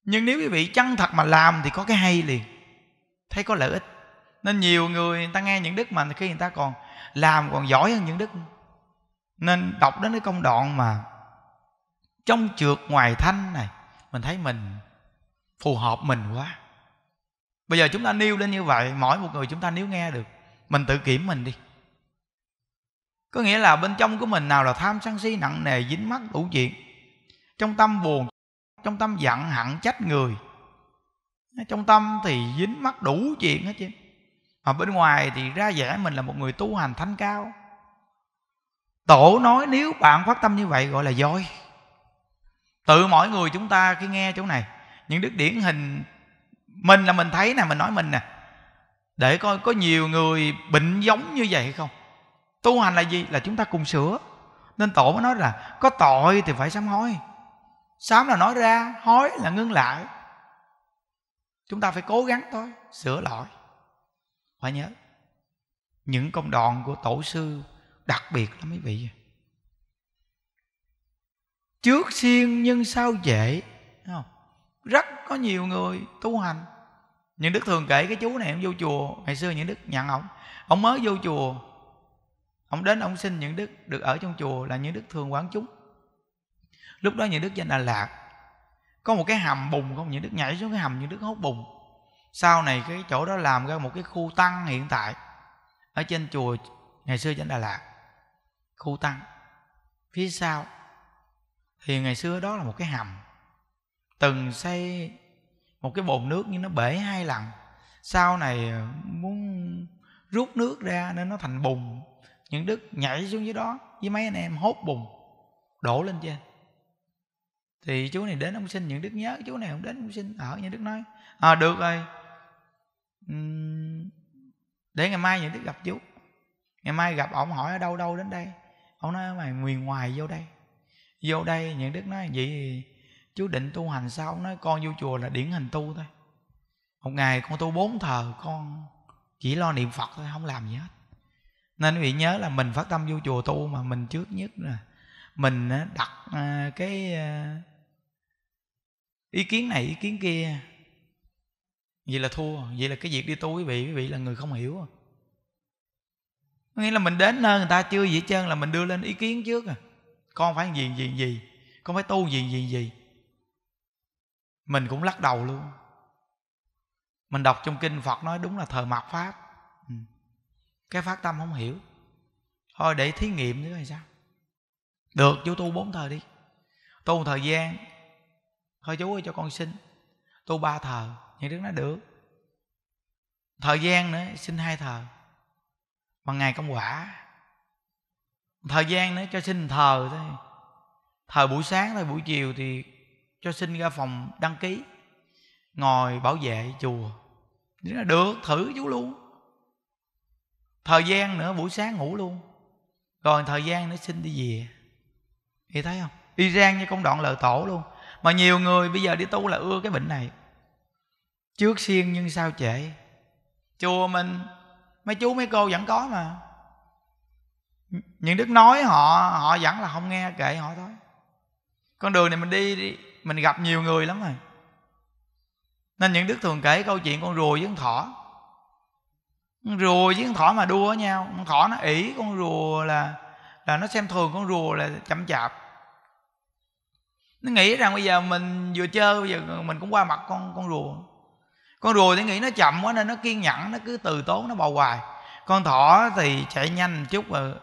nhưng nếu quý vị chân thật mà làm thì có cái hay liền thấy có lợi ích nên nhiều người người ta nghe những đức mà khi người ta còn làm còn giỏi hơn những đức nên đọc đến cái công đoạn mà trong trượt ngoài thanh này mình thấy mình phù hợp mình quá bây giờ chúng ta nêu lên như vậy mỗi một người chúng ta nếu nghe được mình tự kiểm mình đi có nghĩa là bên trong của mình nào là tham sân si nặng nề dính mắc đủ chuyện trong tâm buồn trong tâm giận hận trách người trong tâm thì dính mắc đủ chuyện hết chứ mà bên ngoài thì ra vẻ mình là một người tu hành thánh cao tổ nói nếu bạn phát tâm như vậy gọi là dối tự mỗi người chúng ta khi nghe chỗ này những đức điển hình mình là mình thấy nè mình nói mình nè để coi có nhiều người bệnh giống như vậy hay không tu hành là gì là chúng ta cùng sửa nên tổ mới nói là có tội thì phải sám hối sám là nói ra hối là ngưng lại chúng ta phải cố gắng thôi sửa lỗi phải nhớ những công đoạn của tổ sư đặc biệt lắm mấy vị trước siêng nhưng sau dễ không? rất có nhiều người tu hành những đức thường kể cái chú này ông vô chùa ngày xưa những đức nhận ông ông mới vô chùa ông đến ông xin những đức được ở trong chùa là những đức thường quán chúng lúc đó những đức trên đà lạt có một cái hầm bùng không những đức nhảy xuống cái hầm những đức hốt bùng sau này cái chỗ đó làm ra một cái khu tăng hiện tại ở trên chùa ngày xưa trên đà lạt khu tăng phía sau thì ngày xưa đó là một cái hầm từng xây một cái bồn nước nhưng nó bể hai lần sau này ờ, muốn rút nước ra nên nó thành bùn những đức nhảy xuống dưới đó với mấy anh em hốt bùn đổ lên trên thì chú này đến ông xin những đức nhớ chú này không đến ông xin ở những đức nói à được rồi để ngày mai những đức gặp chú ngày mai gặp ông hỏi ở đâu đâu đến đây ông nói mày miền ngoài vô đây vô đây những đức nói vậy chú định tu hành sao ông nói con vô chùa là điển hình tu thôi một ngày con tu bốn thờ con chỉ lo niệm phật thôi không làm gì hết nên quý vị nhớ là mình phát tâm vô chùa tu mà mình trước nhất là mình đặt à, cái à, ý kiến này ý kiến kia vậy là thua vậy là cái việc đi tu quý vị quý vị là người không hiểu à. nghĩa là mình đến nơi người ta chưa gì hết trơn là mình đưa lên ý kiến trước à con phải gì gì gì con phải tu gì gì gì mình cũng lắc đầu luôn mình đọc trong kinh phật nói đúng là thờ mạt pháp ừ. cái phát tâm không hiểu thôi để thí nghiệm nữa hay sao được chú tu bốn thời đi tu một thời gian thôi chú ơi cho con xin tu ba thờ như đức nó được thời gian nữa xin hai thờ bằng ngày công quả thời gian nữa cho xin thờ thôi thờ buổi sáng thôi buổi chiều thì cho xin ra phòng đăng ký ngồi bảo vệ chùa nếu là được thử chú luôn thời gian nữa buổi sáng ngủ luôn rồi thời gian nữa xin đi về thì thấy không đi rang như công đoạn lời tổ luôn mà nhiều người bây giờ đi tu là ưa cái bệnh này trước xiên nhưng sao trễ chùa mình mấy chú mấy cô vẫn có mà những đức nói họ họ vẫn là không nghe kệ họ thôi con đường này mình đi, đi mình gặp nhiều người lắm rồi nên những đức thường kể câu chuyện con rùa với con thỏ con rùa với con thỏ mà đua với nhau con thỏ nó ỉ con rùa là là nó xem thường con rùa là chậm chạp nó nghĩ rằng bây giờ mình vừa chơi bây giờ mình cũng qua mặt con con rùa con rùa thì nghĩ nó chậm quá nên nó kiên nhẫn nó cứ từ tốn nó bò hoài con thỏ thì chạy nhanh một chút rồi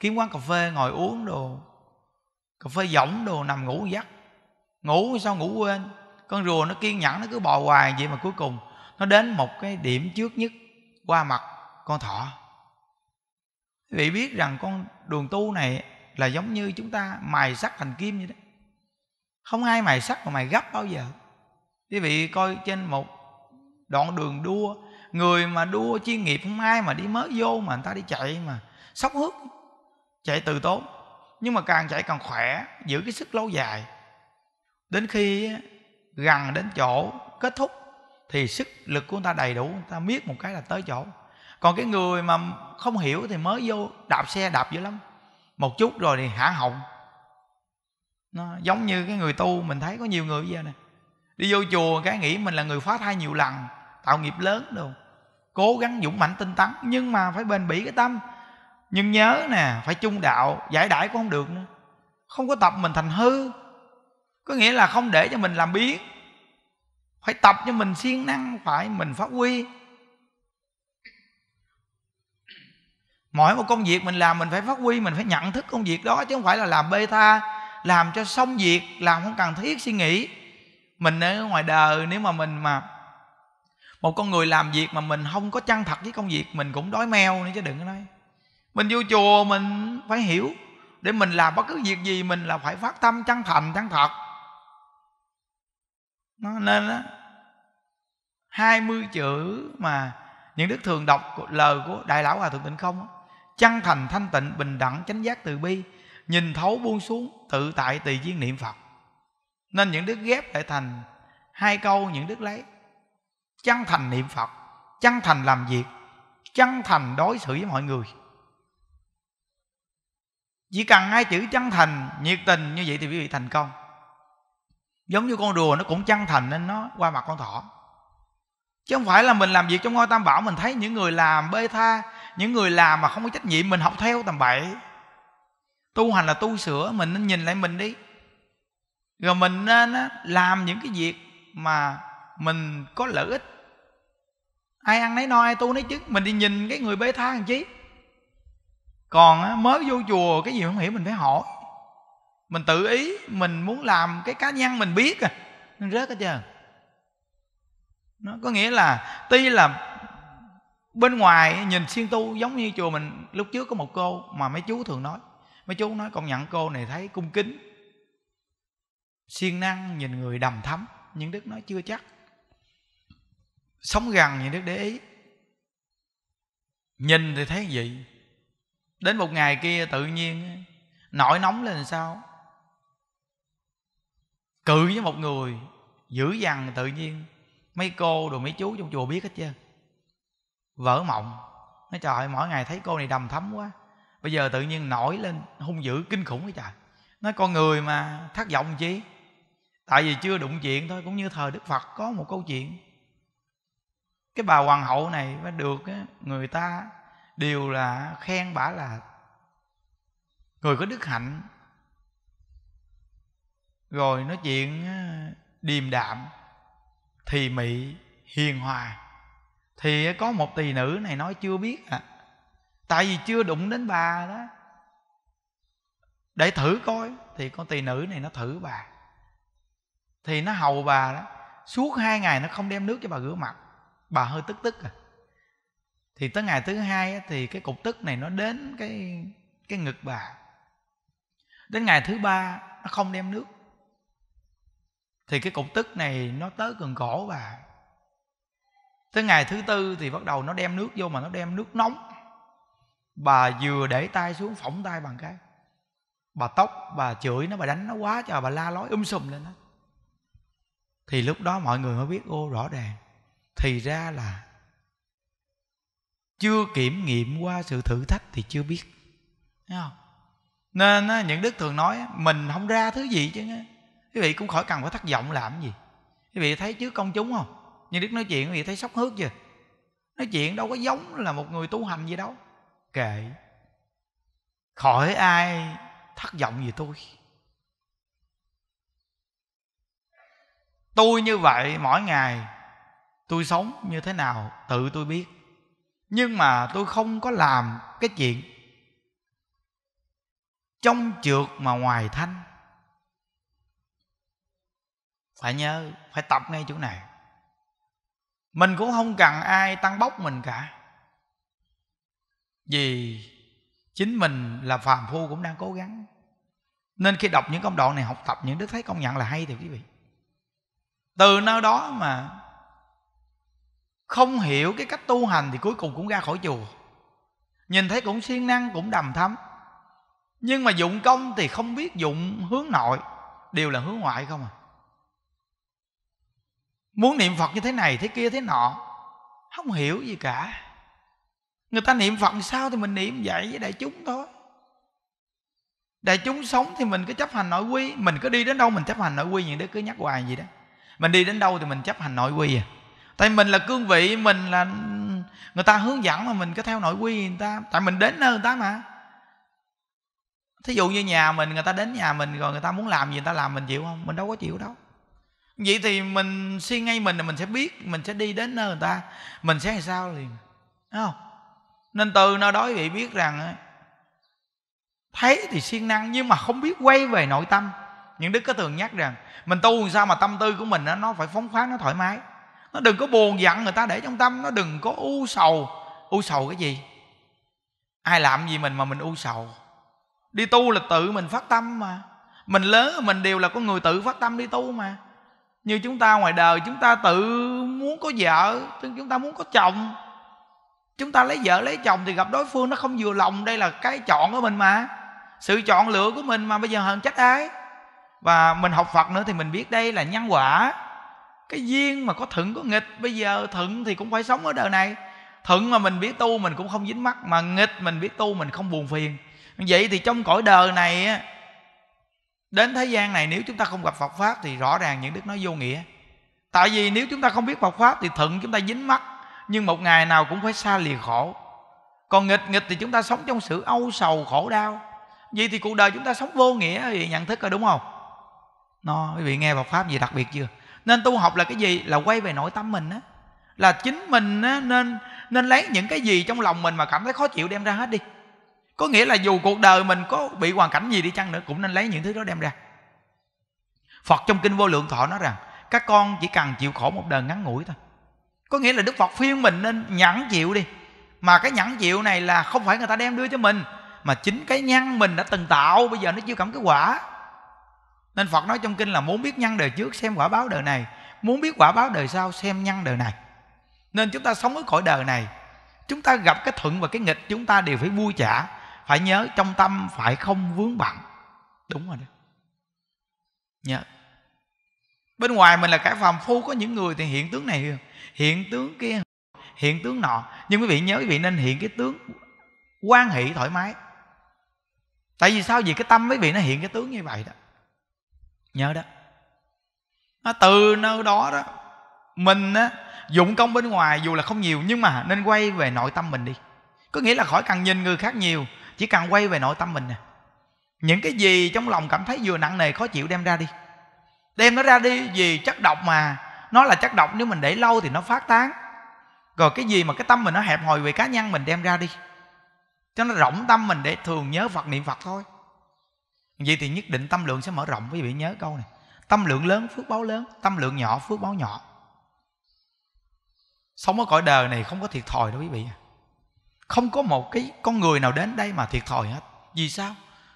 kiếm quán cà phê ngồi uống đồ cà phê võng đồ nằm ngủ giấc ngủ sao ngủ quên con rùa nó kiên nhẫn nó cứ bò hoài vậy mà cuối cùng nó đến một cái điểm trước nhất qua mặt con thỏ quý vị biết rằng con đường tu này là giống như chúng ta mài sắt thành kim vậy đó không ai mài sắt mà mài gấp bao giờ quý vị coi trên một đoạn đường đua người mà đua chuyên nghiệp không ai mà đi mới vô mà người ta đi chạy mà sốc hước chạy từ tốn nhưng mà càng chạy càng khỏe giữ cái sức lâu dài đến khi gần đến chỗ kết thúc thì sức lực của người ta đầy đủ người ta biết một cái là tới chỗ còn cái người mà không hiểu thì mới vô đạp xe đạp dữ lắm một chút rồi thì hả họng nó giống như cái người tu mình thấy có nhiều người bây giờ nè đi vô chùa cái nghĩ mình là người phá thai nhiều lần tạo nghiệp lớn đồ cố gắng dũng mãnh tinh tấn nhưng mà phải bền bỉ cái tâm nhưng nhớ nè phải trung đạo giải đãi cũng không được nữa không có tập mình thành hư có nghĩa là không để cho mình làm biến phải tập cho mình siêng năng phải mình phát huy mỗi một công việc mình làm mình phải phát huy mình phải nhận thức công việc đó chứ không phải là làm bê tha làm cho xong việc làm không cần thiết suy nghĩ mình ở ngoài đời nếu mà mình mà một con người làm việc mà mình không có chân thật với công việc mình cũng đói meo nữa chứ đừng có nói mình vô chùa mình phải hiểu để mình làm bất cứ việc gì mình là phải phát tâm chân thành chân thật nó nên á 20 chữ mà những đức thường đọc lời của đại lão hòa thượng tịnh không chân thành thanh tịnh bình đẳng chánh giác từ bi nhìn thấu buông xuống tự tại tùy viên niệm phật nên những đức ghép lại thành hai câu những đức lấy chân thành niệm phật chân thành làm việc chân thành đối xử với mọi người chỉ cần hai chữ chân thành nhiệt tình như vậy thì quý vị thành công giống như con rùa nó cũng chân thành nên nó qua mặt con thỏ chứ không phải là mình làm việc trong ngôi tam bảo mình thấy những người làm bê tha những người làm mà không có trách nhiệm mình học theo tầm bậy tu hành là tu sửa mình nên nhìn lại mình đi rồi mình nên làm những cái việc mà mình có lợi ích ai ăn nấy no ai tu nấy chứ mình đi nhìn cái người bê tha làm chí còn mới vô chùa cái gì không hiểu mình phải hỏi mình tự ý mình muốn làm cái cá nhân mình biết à nên rớt hết trơn nó có nghĩa là tuy là bên ngoài nhìn siêng tu giống như chùa mình lúc trước có một cô mà mấy chú thường nói mấy chú nói con nhận cô này thấy cung kính siêng năng nhìn người đầm thắm nhưng đức nói chưa chắc sống gần nhìn đức để ý nhìn thì thấy gì đến một ngày kia tự nhiên nổi nóng lên sao cự với một người dữ dằn tự nhiên mấy cô rồi mấy chú trong chùa biết hết chưa vỡ mộng nói trời mỗi ngày thấy cô này đầm thấm quá bây giờ tự nhiên nổi lên hung dữ kinh khủng cái trời nói con người mà thất vọng chi tại vì chưa đụng chuyện thôi cũng như thời đức phật có một câu chuyện cái bà hoàng hậu này mới được người ta đều là khen bả là người có đức hạnh rồi nói chuyện điềm đạm thì mị hiền hòa thì có một tỳ nữ này nói chưa biết à tại vì chưa đụng đến bà đó để thử coi thì con tỳ nữ này nó thử bà thì nó hầu bà đó suốt hai ngày nó không đem nước cho bà rửa mặt bà hơi tức tức à thì tới ngày thứ hai thì cái cục tức này nó đến cái cái ngực bà đến ngày thứ ba nó không đem nước thì cái cục tức này nó tới gần cổ bà tới ngày thứ tư thì bắt đầu nó đem nước vô mà nó đem nước nóng bà vừa để tay xuống phỏng tay bằng cái bà tóc bà chửi nó bà đánh nó quá trời bà la lối um sùm lên đó thì lúc đó mọi người mới biết ô rõ ràng thì ra là chưa kiểm nghiệm qua sự thử thách thì chưa biết Thấy không? nên những đức thường nói mình không ra thứ gì chứ quý vị cũng khỏi cần phải thất vọng làm gì quý vị thấy chứ công chúng không nhưng đức nói chuyện quý vị thấy sốc hước chưa nói chuyện đâu có giống là một người tu hành gì đâu kệ khỏi ai thất vọng về tôi tôi như vậy mỗi ngày tôi sống như thế nào tự tôi biết nhưng mà tôi không có làm cái chuyện trong trượt mà ngoài thanh phải nhớ phải tập ngay chỗ này mình cũng không cần ai tăng bốc mình cả vì chính mình là phàm phu cũng đang cố gắng nên khi đọc những công đoạn này học tập những đức thấy công nhận là hay thì quý vị từ nơi đó mà không hiểu cái cách tu hành thì cuối cùng cũng ra khỏi chùa nhìn thấy cũng siêng năng cũng đầm thắm nhưng mà dụng công thì không biết dụng hướng nội đều là hướng ngoại không à muốn niệm phật như thế này thế kia thế nọ không hiểu gì cả người ta niệm phật sao thì mình niệm vậy với đại chúng thôi đại chúng sống thì mình cứ chấp hành nội quy mình cứ đi đến đâu mình chấp hành nội quy những đó cứ nhắc hoài vậy đó mình đi đến đâu thì mình chấp hành nội quy à tại mình là cương vị mình là người ta hướng dẫn mà mình cứ theo nội quy người ta tại mình đến nơi người ta mà thí dụ như nhà mình người ta đến nhà mình rồi người ta muốn làm gì người ta làm mình chịu không mình đâu có chịu đâu vậy thì mình suy ngay mình là mình sẽ biết mình sẽ đi đến nơi người ta mình sẽ làm sao liền đúng không nên từ nơi đó vị biết rằng thấy thì siêng năng nhưng mà không biết quay về nội tâm những đức có thường nhắc rằng mình tu làm sao mà tâm tư của mình nó phải phóng khoáng nó thoải mái nó đừng có buồn giận người ta để trong tâm nó đừng có u sầu u sầu cái gì ai làm gì mình mà mình u sầu đi tu là tự mình phát tâm mà mình lớn mình đều là có người tự phát tâm đi tu mà như chúng ta ngoài đời chúng ta tự muốn có vợ chúng ta muốn có chồng chúng ta lấy vợ lấy chồng thì gặp đối phương nó không vừa lòng đây là cái chọn của mình mà sự chọn lựa của mình mà bây giờ hơn trách ai và mình học phật nữa thì mình biết đây là nhân quả cái duyên mà có thuận có nghịch bây giờ thuận thì cũng phải sống ở đời này thuận mà mình biết tu mình cũng không dính mắc mà nghịch mình biết tu mình không buồn phiền vậy thì trong cõi đời này đến thế gian này nếu chúng ta không gặp phật pháp thì rõ ràng những đức nói vô nghĩa tại vì nếu chúng ta không biết phật pháp thì thuận chúng ta dính mắc nhưng một ngày nào cũng phải xa lìa khổ còn nghịch nghịch thì chúng ta sống trong sự âu sầu khổ đau vậy thì cuộc đời chúng ta sống vô nghĩa thì nhận thức rồi đúng không nó quý vị nghe Phật pháp gì đặc biệt chưa nên tu học là cái gì là quay về nội tâm mình á là chính mình á, nên nên lấy những cái gì trong lòng mình mà cảm thấy khó chịu đem ra hết đi có nghĩa là dù cuộc đời mình có bị hoàn cảnh gì đi chăng nữa cũng nên lấy những thứ đó đem ra phật trong kinh vô lượng thọ nói rằng các con chỉ cần chịu khổ một đời ngắn ngủi thôi có nghĩa là đức phật khuyên mình nên nhẫn chịu đi mà cái nhẫn chịu này là không phải người ta đem đưa cho mình mà chính cái nhân mình đã từng tạo bây giờ nó chưa cảm cái quả nên phật nói trong kinh là muốn biết nhân đời trước xem quả báo đời này muốn biết quả báo đời sau xem nhân đời này nên chúng ta sống ở cõi đời này chúng ta gặp cái thuận và cái nghịch chúng ta đều phải vui trả phải nhớ trong tâm phải không vướng bận đúng rồi đó nhớ dạ. bên ngoài mình là cả phàm phu có những người thì hiện tướng này hiện tướng kia hiện tướng nọ nhưng quý vị nhớ quý vị nên hiện cái tướng quan hỷ thoải mái tại vì sao vì cái tâm quý vị nó hiện cái tướng như vậy đó nhớ đó nó từ nơi đó đó mình á dụng công bên ngoài dù là không nhiều nhưng mà nên quay về nội tâm mình đi có nghĩa là khỏi cần nhìn người khác nhiều chỉ cần quay về nội tâm mình nè những cái gì trong lòng cảm thấy vừa nặng nề khó chịu đem ra đi đem nó ra đi vì chất độc mà nó là chất độc nếu mình để lâu thì nó phát tán rồi cái gì mà cái tâm mình nó hẹp hòi về cá nhân mình đem ra đi cho nó rộng tâm mình để thường nhớ phật niệm phật thôi vậy thì nhất định tâm lượng sẽ mở rộng quý vị nhớ câu này tâm lượng lớn phước báo lớn tâm lượng nhỏ phước báo nhỏ sống ở cõi đời này không có thiệt thòi đâu quý vị không có một cái con người nào đến đây mà thiệt thòi hết vì sao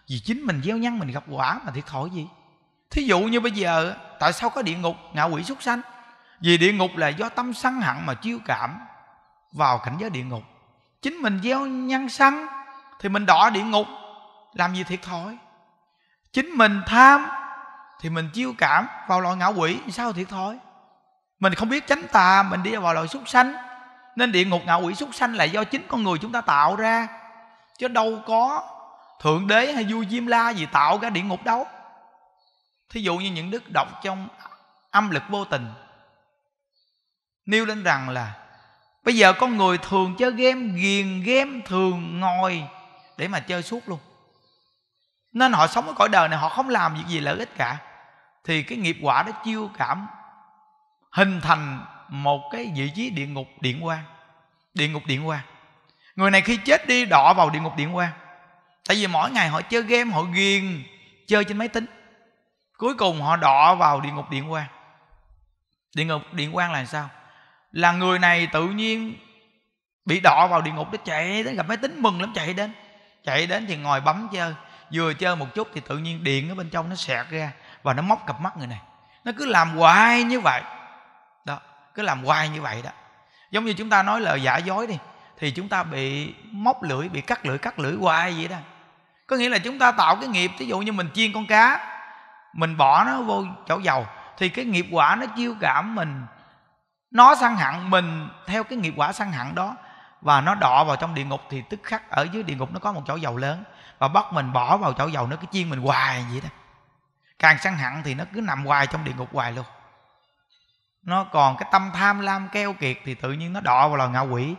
vì chính mình gieo nhân mình gặp quả mà thiệt thòi gì thí dụ như bây giờ tại sao có địa ngục ngạ quỷ súc sanh vì địa ngục là do tâm sân hận mà chiêu cảm vào cảnh giới địa ngục chính mình gieo nhân sân thì mình đọa địa ngục làm gì thiệt thòi chính mình tham thì mình chiêu cảm vào loại ngạ quỷ sao thiệt thòi mình không biết tránh tà mình đi vào loại súc sanh nên địa ngục ngạ quỷ súc sanh là do chính con người chúng ta tạo ra chứ đâu có thượng đế hay vua diêm la gì tạo ra địa ngục đâu thí dụ như những đức đọc trong âm lực vô tình nêu lên rằng là bây giờ con người thường chơi game ghiền game thường ngồi để mà chơi suốt luôn nên họ sống ở cõi đời này họ không làm việc gì lợi ích cả thì cái nghiệp quả đó chiêu cảm hình thành một cái vị trí địa ngục điện quan địa ngục điện quan người này khi chết đi đọ vào địa ngục điện quan tại vì mỗi ngày họ chơi game họ ghiền chơi trên máy tính cuối cùng họ đọ vào địa ngục điện quan địa ngục điện quan là sao là người này tự nhiên bị đọ vào địa ngục nó chạy đến gặp máy tính mừng lắm chạy đến chạy đến thì ngồi bấm chơi vừa chơi một chút thì tự nhiên điện ở bên trong nó sẹt ra và nó móc cặp mắt người này nó cứ làm hoài như vậy đó cứ làm hoài như vậy đó giống như chúng ta nói lời giả dối đi thì chúng ta bị móc lưỡi bị cắt lưỡi cắt lưỡi hoài vậy đó có nghĩa là chúng ta tạo cái nghiệp ví dụ như mình chiên con cá mình bỏ nó vô chảo dầu thì cái nghiệp quả nó chiêu cảm mình nó sanh hẳn mình theo cái nghiệp quả sanh hẳn đó và nó đọ vào trong địa ngục thì tức khắc ở dưới địa ngục nó có một chỗ dầu lớn và bắt mình bỏ vào chỗ dầu nó cứ chiên mình hoài vậy đó càng sanh hẳn thì nó cứ nằm hoài trong địa ngục hoài luôn nó còn cái tâm tham lam keo kiệt thì tự nhiên nó đọ vào lòng ngạo quỷ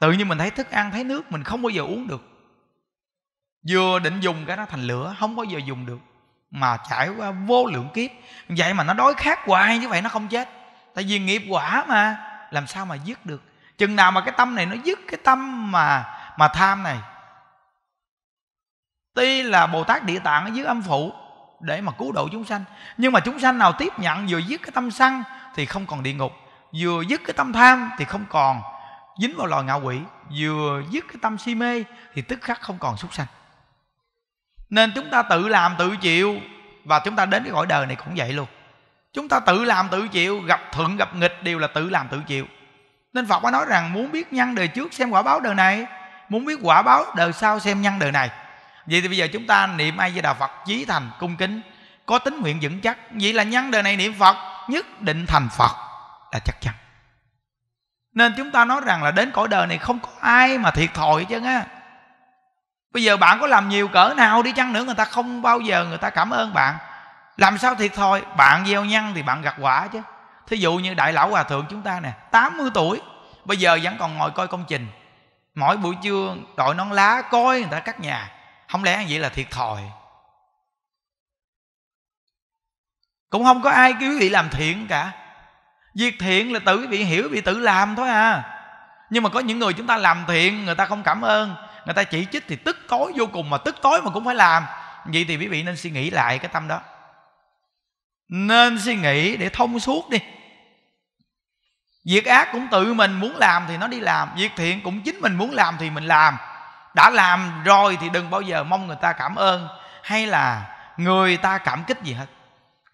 tự nhiên mình thấy thức ăn thấy nước mình không bao giờ uống được vừa định dùng cái nó thành lửa không bao giờ dùng được mà trải qua vô lượng kiếp vậy mà nó đói khát hoài như vậy nó không chết tại vì nghiệp quả mà làm sao mà dứt được chừng nào mà cái tâm này nó dứt cái tâm mà mà tham này tuy là bồ tát địa tạng nó dứt âm phụ để mà cứu độ chúng sanh nhưng mà chúng sanh nào tiếp nhận vừa dứt cái tâm sân thì không còn địa ngục vừa dứt cái tâm tham thì không còn dính vào lò ngạ quỷ vừa dứt cái tâm si mê thì tức khắc không còn súc sanh nên chúng ta tự làm tự chịu và chúng ta đến cái gọi đời này cũng vậy luôn chúng ta tự làm tự chịu gặp thuận gặp nghịch đều là tự làm tự chịu nên phật có nói rằng muốn biết nhân đời trước xem quả báo đời này muốn biết quả báo đời sau xem nhân đời này vậy thì bây giờ chúng ta niệm ai với đà phật chí thành cung kính có tính nguyện vững chắc vậy là nhân đời này niệm phật nhất định thành phật là chắc chắn nên chúng ta nói rằng là đến cõi đời này không có ai mà thiệt thòi chứ á bây giờ bạn có làm nhiều cỡ nào đi chăng nữa người ta không bao giờ người ta cảm ơn bạn làm sao thiệt thòi bạn gieo nhân thì bạn gặt quả chứ thí dụ như đại lão hòa thượng chúng ta nè 80 tuổi bây giờ vẫn còn ngồi coi công trình mỗi buổi trưa đội nón lá coi người ta cắt nhà không lẽ vậy là thiệt thòi cũng không có ai kêu quý vị làm thiện cả việc thiện là tự quý vị hiểu bị tự làm thôi à nhưng mà có những người chúng ta làm thiện người ta không cảm ơn người ta chỉ trích thì tức tối vô cùng mà tức tối mà cũng phải làm vậy thì quý vị nên suy nghĩ lại cái tâm đó nên suy nghĩ để thông suốt đi việc ác cũng tự mình muốn làm thì nó đi làm việc thiện cũng chính mình muốn làm thì mình làm đã làm rồi thì đừng bao giờ mong người ta cảm ơn hay là người ta cảm kích gì hết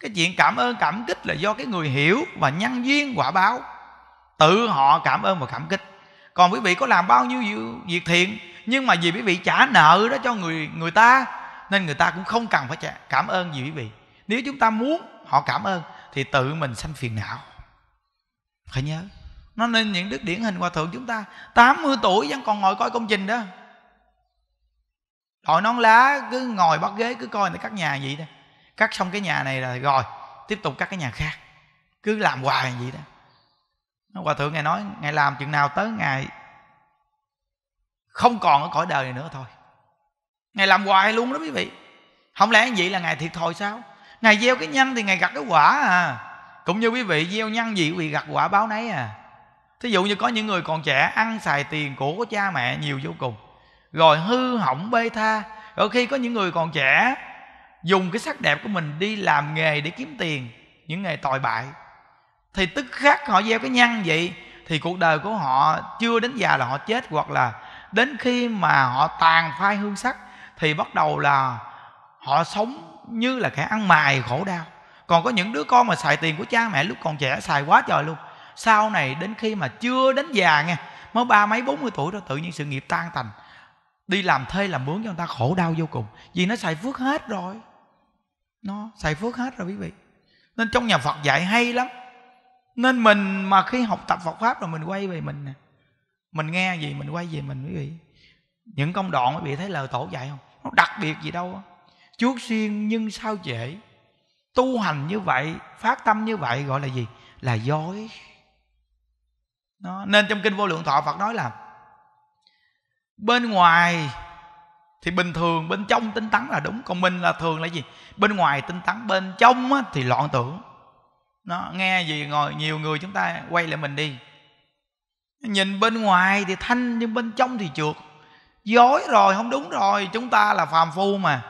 cái chuyện cảm ơn cảm kích là do cái người hiểu và nhân duyên quả báo tự họ cảm ơn và cảm kích còn quý vị có làm bao nhiêu việc thiện nhưng mà vì quý vị trả nợ đó cho người người ta nên người ta cũng không cần phải cảm ơn gì quý vị nếu chúng ta muốn họ cảm ơn thì tự mình sanh phiền não phải nhớ nó nên những đức điển hình hòa thượng chúng ta 80 tuổi vẫn còn ngồi coi công trình đó Hồi nón lá cứ ngồi bắt ghế cứ coi người cắt nhà vậy đó Cắt xong cái nhà này là rồi Tiếp tục cắt cái nhà khác Cứ làm hoài vậy đó Hòa thượng Ngài nói Ngài làm chừng nào tới Ngài Không còn ở cõi đời này nữa thôi Ngài làm hoài luôn đó quý vị Không lẽ vậy là Ngài thiệt thòi sao ngài gieo cái nhân thì ngài gặt cái quả à cũng như quý vị gieo nhân gì quý vị gặt quả báo nấy à thí dụ như có những người còn trẻ ăn xài tiền của, cha mẹ nhiều vô cùng rồi hư hỏng bê tha đôi khi có những người còn trẻ dùng cái sắc đẹp của mình đi làm nghề để kiếm tiền những nghề tồi bại thì tức khắc họ gieo cái nhân vậy thì cuộc đời của họ chưa đến già là họ chết hoặc là đến khi mà họ tàn phai hương sắc thì bắt đầu là họ sống như là kẻ ăn mài khổ đau còn có những đứa con mà xài tiền của cha mẹ lúc còn trẻ xài quá trời luôn sau này đến khi mà chưa đến già nghe mới ba mấy bốn mươi tuổi rồi tự nhiên sự nghiệp tan tành đi làm thuê làm mướn cho người ta khổ đau vô cùng vì nó xài phước hết rồi nó xài phước hết rồi quý vị nên trong nhà phật dạy hay lắm nên mình mà khi học tập phật pháp rồi mình quay về mình nè mình nghe gì mình quay về mình quý vị những công đoạn quý vị thấy lời tổ dạy không nó đặc biệt gì đâu chuốt xiên nhưng sao dễ tu hành như vậy phát tâm như vậy gọi là gì là dối Đó. nên trong kinh vô lượng thọ phật nói là bên ngoài thì bình thường bên trong tinh tấn là đúng còn mình là thường là gì bên ngoài tinh tấn bên trong á, thì loạn tưởng nó nghe gì ngồi nhiều người chúng ta quay lại mình đi nhìn bên ngoài thì thanh nhưng bên trong thì trượt dối rồi không đúng rồi chúng ta là phàm phu mà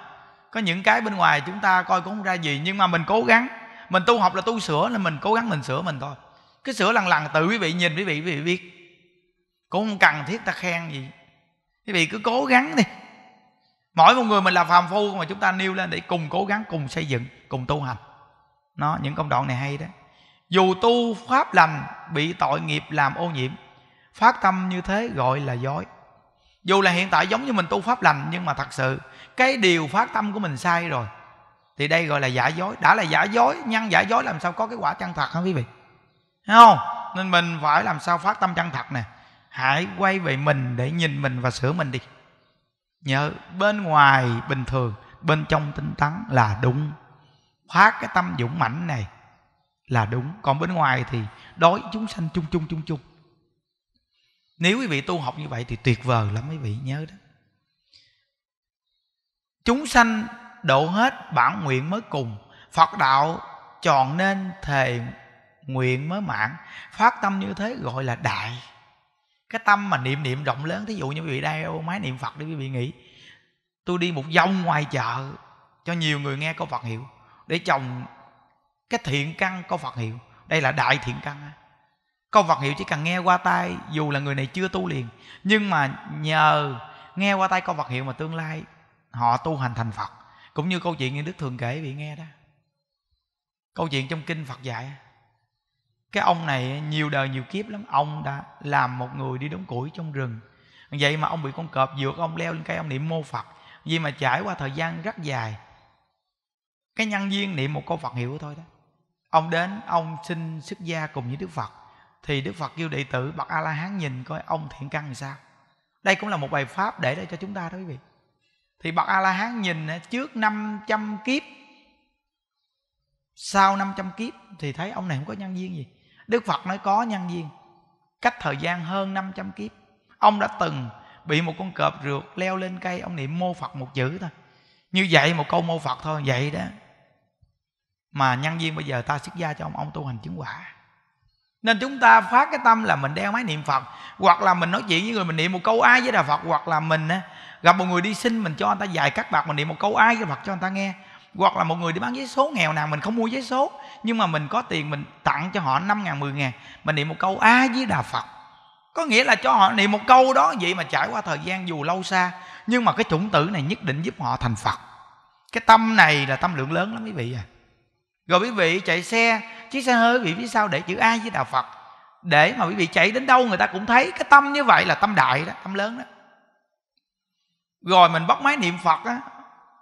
có những cái bên ngoài chúng ta coi cũng không ra gì nhưng mà mình cố gắng mình tu học là tu sửa là mình cố gắng mình sửa mình thôi cái sửa lần lần tự quý vị nhìn quý vị quý vị biết cũng không cần thiết ta khen gì quý vị cứ cố gắng đi mỗi một người mình là phàm phu mà chúng ta nêu lên để cùng cố gắng cùng xây dựng cùng tu hành nó những công đoạn này hay đó dù tu pháp lành bị tội nghiệp làm ô nhiễm phát tâm như thế gọi là dối dù là hiện tại giống như mình tu pháp lành nhưng mà thật sự cái điều phát tâm của mình sai rồi thì đây gọi là giả dối đã là giả dối nhân giả dối làm sao có cái quả chân thật hả quý vị Thấy không nên mình phải làm sao phát tâm chân thật nè hãy quay về mình để nhìn mình và sửa mình đi nhớ bên ngoài bình thường bên trong tinh tấn là đúng phát cái tâm dũng mãnh này là đúng còn bên ngoài thì đối chúng sanh chung chung chung chung nếu quý vị tu học như vậy thì tuyệt vời lắm quý vị nhớ đó chúng sanh độ hết bản nguyện mới cùng phật đạo tròn nên thề nguyện mới mãn phát tâm như thế gọi là đại cái tâm mà niệm niệm rộng lớn thí dụ như quý vị đây ô máy niệm phật để quý vị nghĩ tôi đi một dông ngoài chợ cho nhiều người nghe câu phật hiệu để chồng cái thiện căn câu phật hiệu đây là đại thiện căn câu phật hiệu chỉ cần nghe qua tai dù là người này chưa tu liền nhưng mà nhờ nghe qua tay câu phật hiệu mà tương lai họ tu hành thành phật cũng như câu chuyện như đức thường kể bị nghe đó câu chuyện trong kinh phật dạy cái ông này nhiều đời nhiều kiếp lắm ông đã làm một người đi đống củi trong rừng vậy mà ông bị con cọp vượt ông leo lên cây ông niệm mô phật vì mà trải qua thời gian rất dài cái nhân viên niệm một câu phật hiệu thôi đó ông đến ông xin xuất gia cùng với đức phật thì đức phật kêu đệ tử bậc a la hán nhìn coi ông thiện căn làm sao đây cũng là một bài pháp để đây cho chúng ta đó quý vị thì bậc a la hán nhìn trước 500 kiếp sau 500 kiếp thì thấy ông này không có nhân duyên gì đức phật nói có nhân duyên cách thời gian hơn 500 kiếp ông đã từng bị một con cọp rượt leo lên cây ông niệm mô phật một chữ thôi như vậy một câu mô phật thôi vậy đó mà nhân duyên bây giờ ta xuất gia cho ông ông tu hành chứng quả nên chúng ta phát cái tâm là mình đeo máy niệm phật hoặc là mình nói chuyện với người mình niệm một câu ai với đà phật hoặc là mình gặp một người đi xin mình cho anh ta dài cắt bạc mình niệm một câu ai cho phật cho anh ta nghe hoặc là một người đi bán giấy số nghèo nào mình không mua giấy số nhưng mà mình có tiền mình tặng cho họ năm ngàn mười ngàn mình niệm một câu a với đà phật có nghĩa là cho họ niệm một câu đó vậy mà trải qua thời gian dù lâu xa nhưng mà cái chủng tử này nhất định giúp họ thành phật cái tâm này là tâm lượng lớn lắm quý vị à rồi quý vị chạy xe chiếc xe hơi quý vị phía sau để chữ a với đà phật để mà quý vị chạy đến đâu người ta cũng thấy cái tâm như vậy là tâm đại đó tâm lớn đó rồi mình bắt máy niệm phật á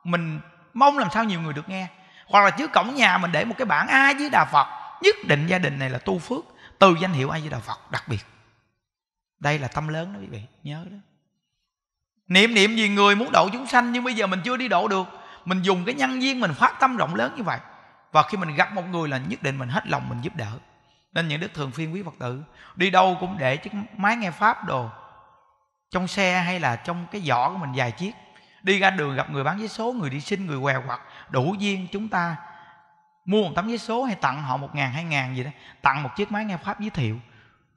mình mong làm sao nhiều người được nghe hoặc là trước cổng nhà mình để một cái bảng a với đà phật nhất định gia đình này là tu phước từ danh hiệu a với đà phật đặc biệt đây là tâm lớn đó quý vị nhớ đó niệm niệm gì người muốn độ chúng sanh nhưng bây giờ mình chưa đi độ được mình dùng cái nhân viên mình phát tâm rộng lớn như vậy và khi mình gặp một người là nhất định mình hết lòng mình giúp đỡ nên những đức thường phiên quý phật tử đi đâu cũng để chiếc máy nghe pháp đồ trong xe hay là trong cái giỏ của mình vài chiếc đi ra đường gặp người bán giấy số người đi xin người què hoặc đủ duyên chúng ta mua một tấm giấy số hay tặng họ một ngàn hai ngàn gì đó tặng một chiếc máy nghe pháp giới thiệu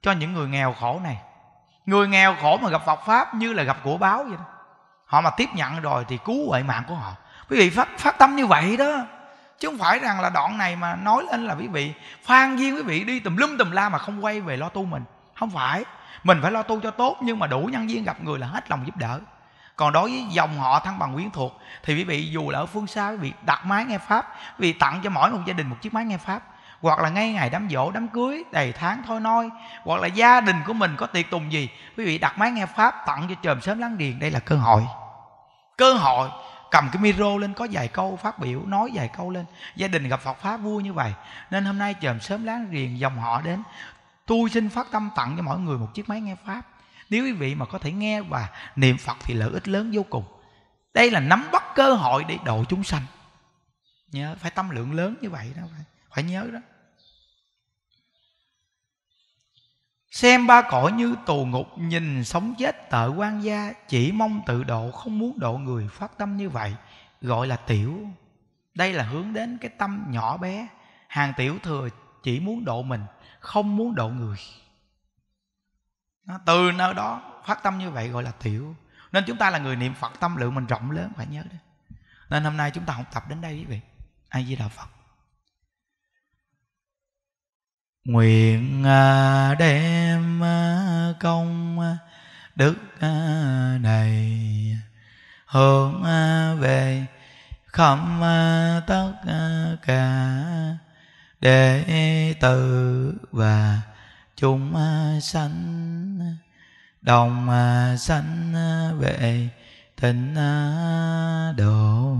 cho những người nghèo khổ này người nghèo khổ mà gặp Phật pháp như là gặp của báo vậy đó họ mà tiếp nhận rồi thì cứu huệ mạng của họ quý vị phát phát tâm như vậy đó chứ không phải rằng là đoạn này mà nói lên là quý vị phan duyên quý vị đi tùm lum tùm la mà không quay về lo tu mình không phải mình phải lo tu cho tốt nhưng mà đủ nhân viên gặp người là hết lòng giúp đỡ còn đối với dòng họ thân bằng quyến thuộc thì quý vị dù là ở phương xa quý vị đặt máy nghe pháp quý vị tặng cho mỗi một gia đình một chiếc máy nghe pháp hoặc là ngay ngày đám dỗ đám cưới đầy tháng thôi noi hoặc là gia đình của mình có tiệc tùng gì quý vị đặt máy nghe pháp tặng cho chòm sớm láng điền đây là cơ hội cơ hội cầm cái micro lên có vài câu phát biểu nói vài câu lên gia đình gặp phật pháp vui như vậy nên hôm nay chòm sớm láng điền dòng họ đến tôi xin phát tâm tặng cho mọi người một chiếc máy nghe pháp nếu quý vị mà có thể nghe và niệm phật thì lợi ích lớn vô cùng đây là nắm bắt cơ hội để độ chúng sanh nhớ phải tâm lượng lớn như vậy đó phải, phải nhớ đó xem ba cõi như tù ngục nhìn sống chết tợ quan gia chỉ mong tự độ không muốn độ người phát tâm như vậy gọi là tiểu đây là hướng đến cái tâm nhỏ bé hàng tiểu thừa chỉ muốn độ mình không muốn độ người từ nơi đó phát tâm như vậy gọi là tiểu nên chúng ta là người niệm phật tâm lượng mình rộng lớn phải nhớ đấy nên hôm nay chúng ta học tập đến đây quý vị ai di đà phật nguyện à, đem à, công à, đức này hướng về khẩm tất cả đệ tử và chúng sanh đồng sanh về tịnh độ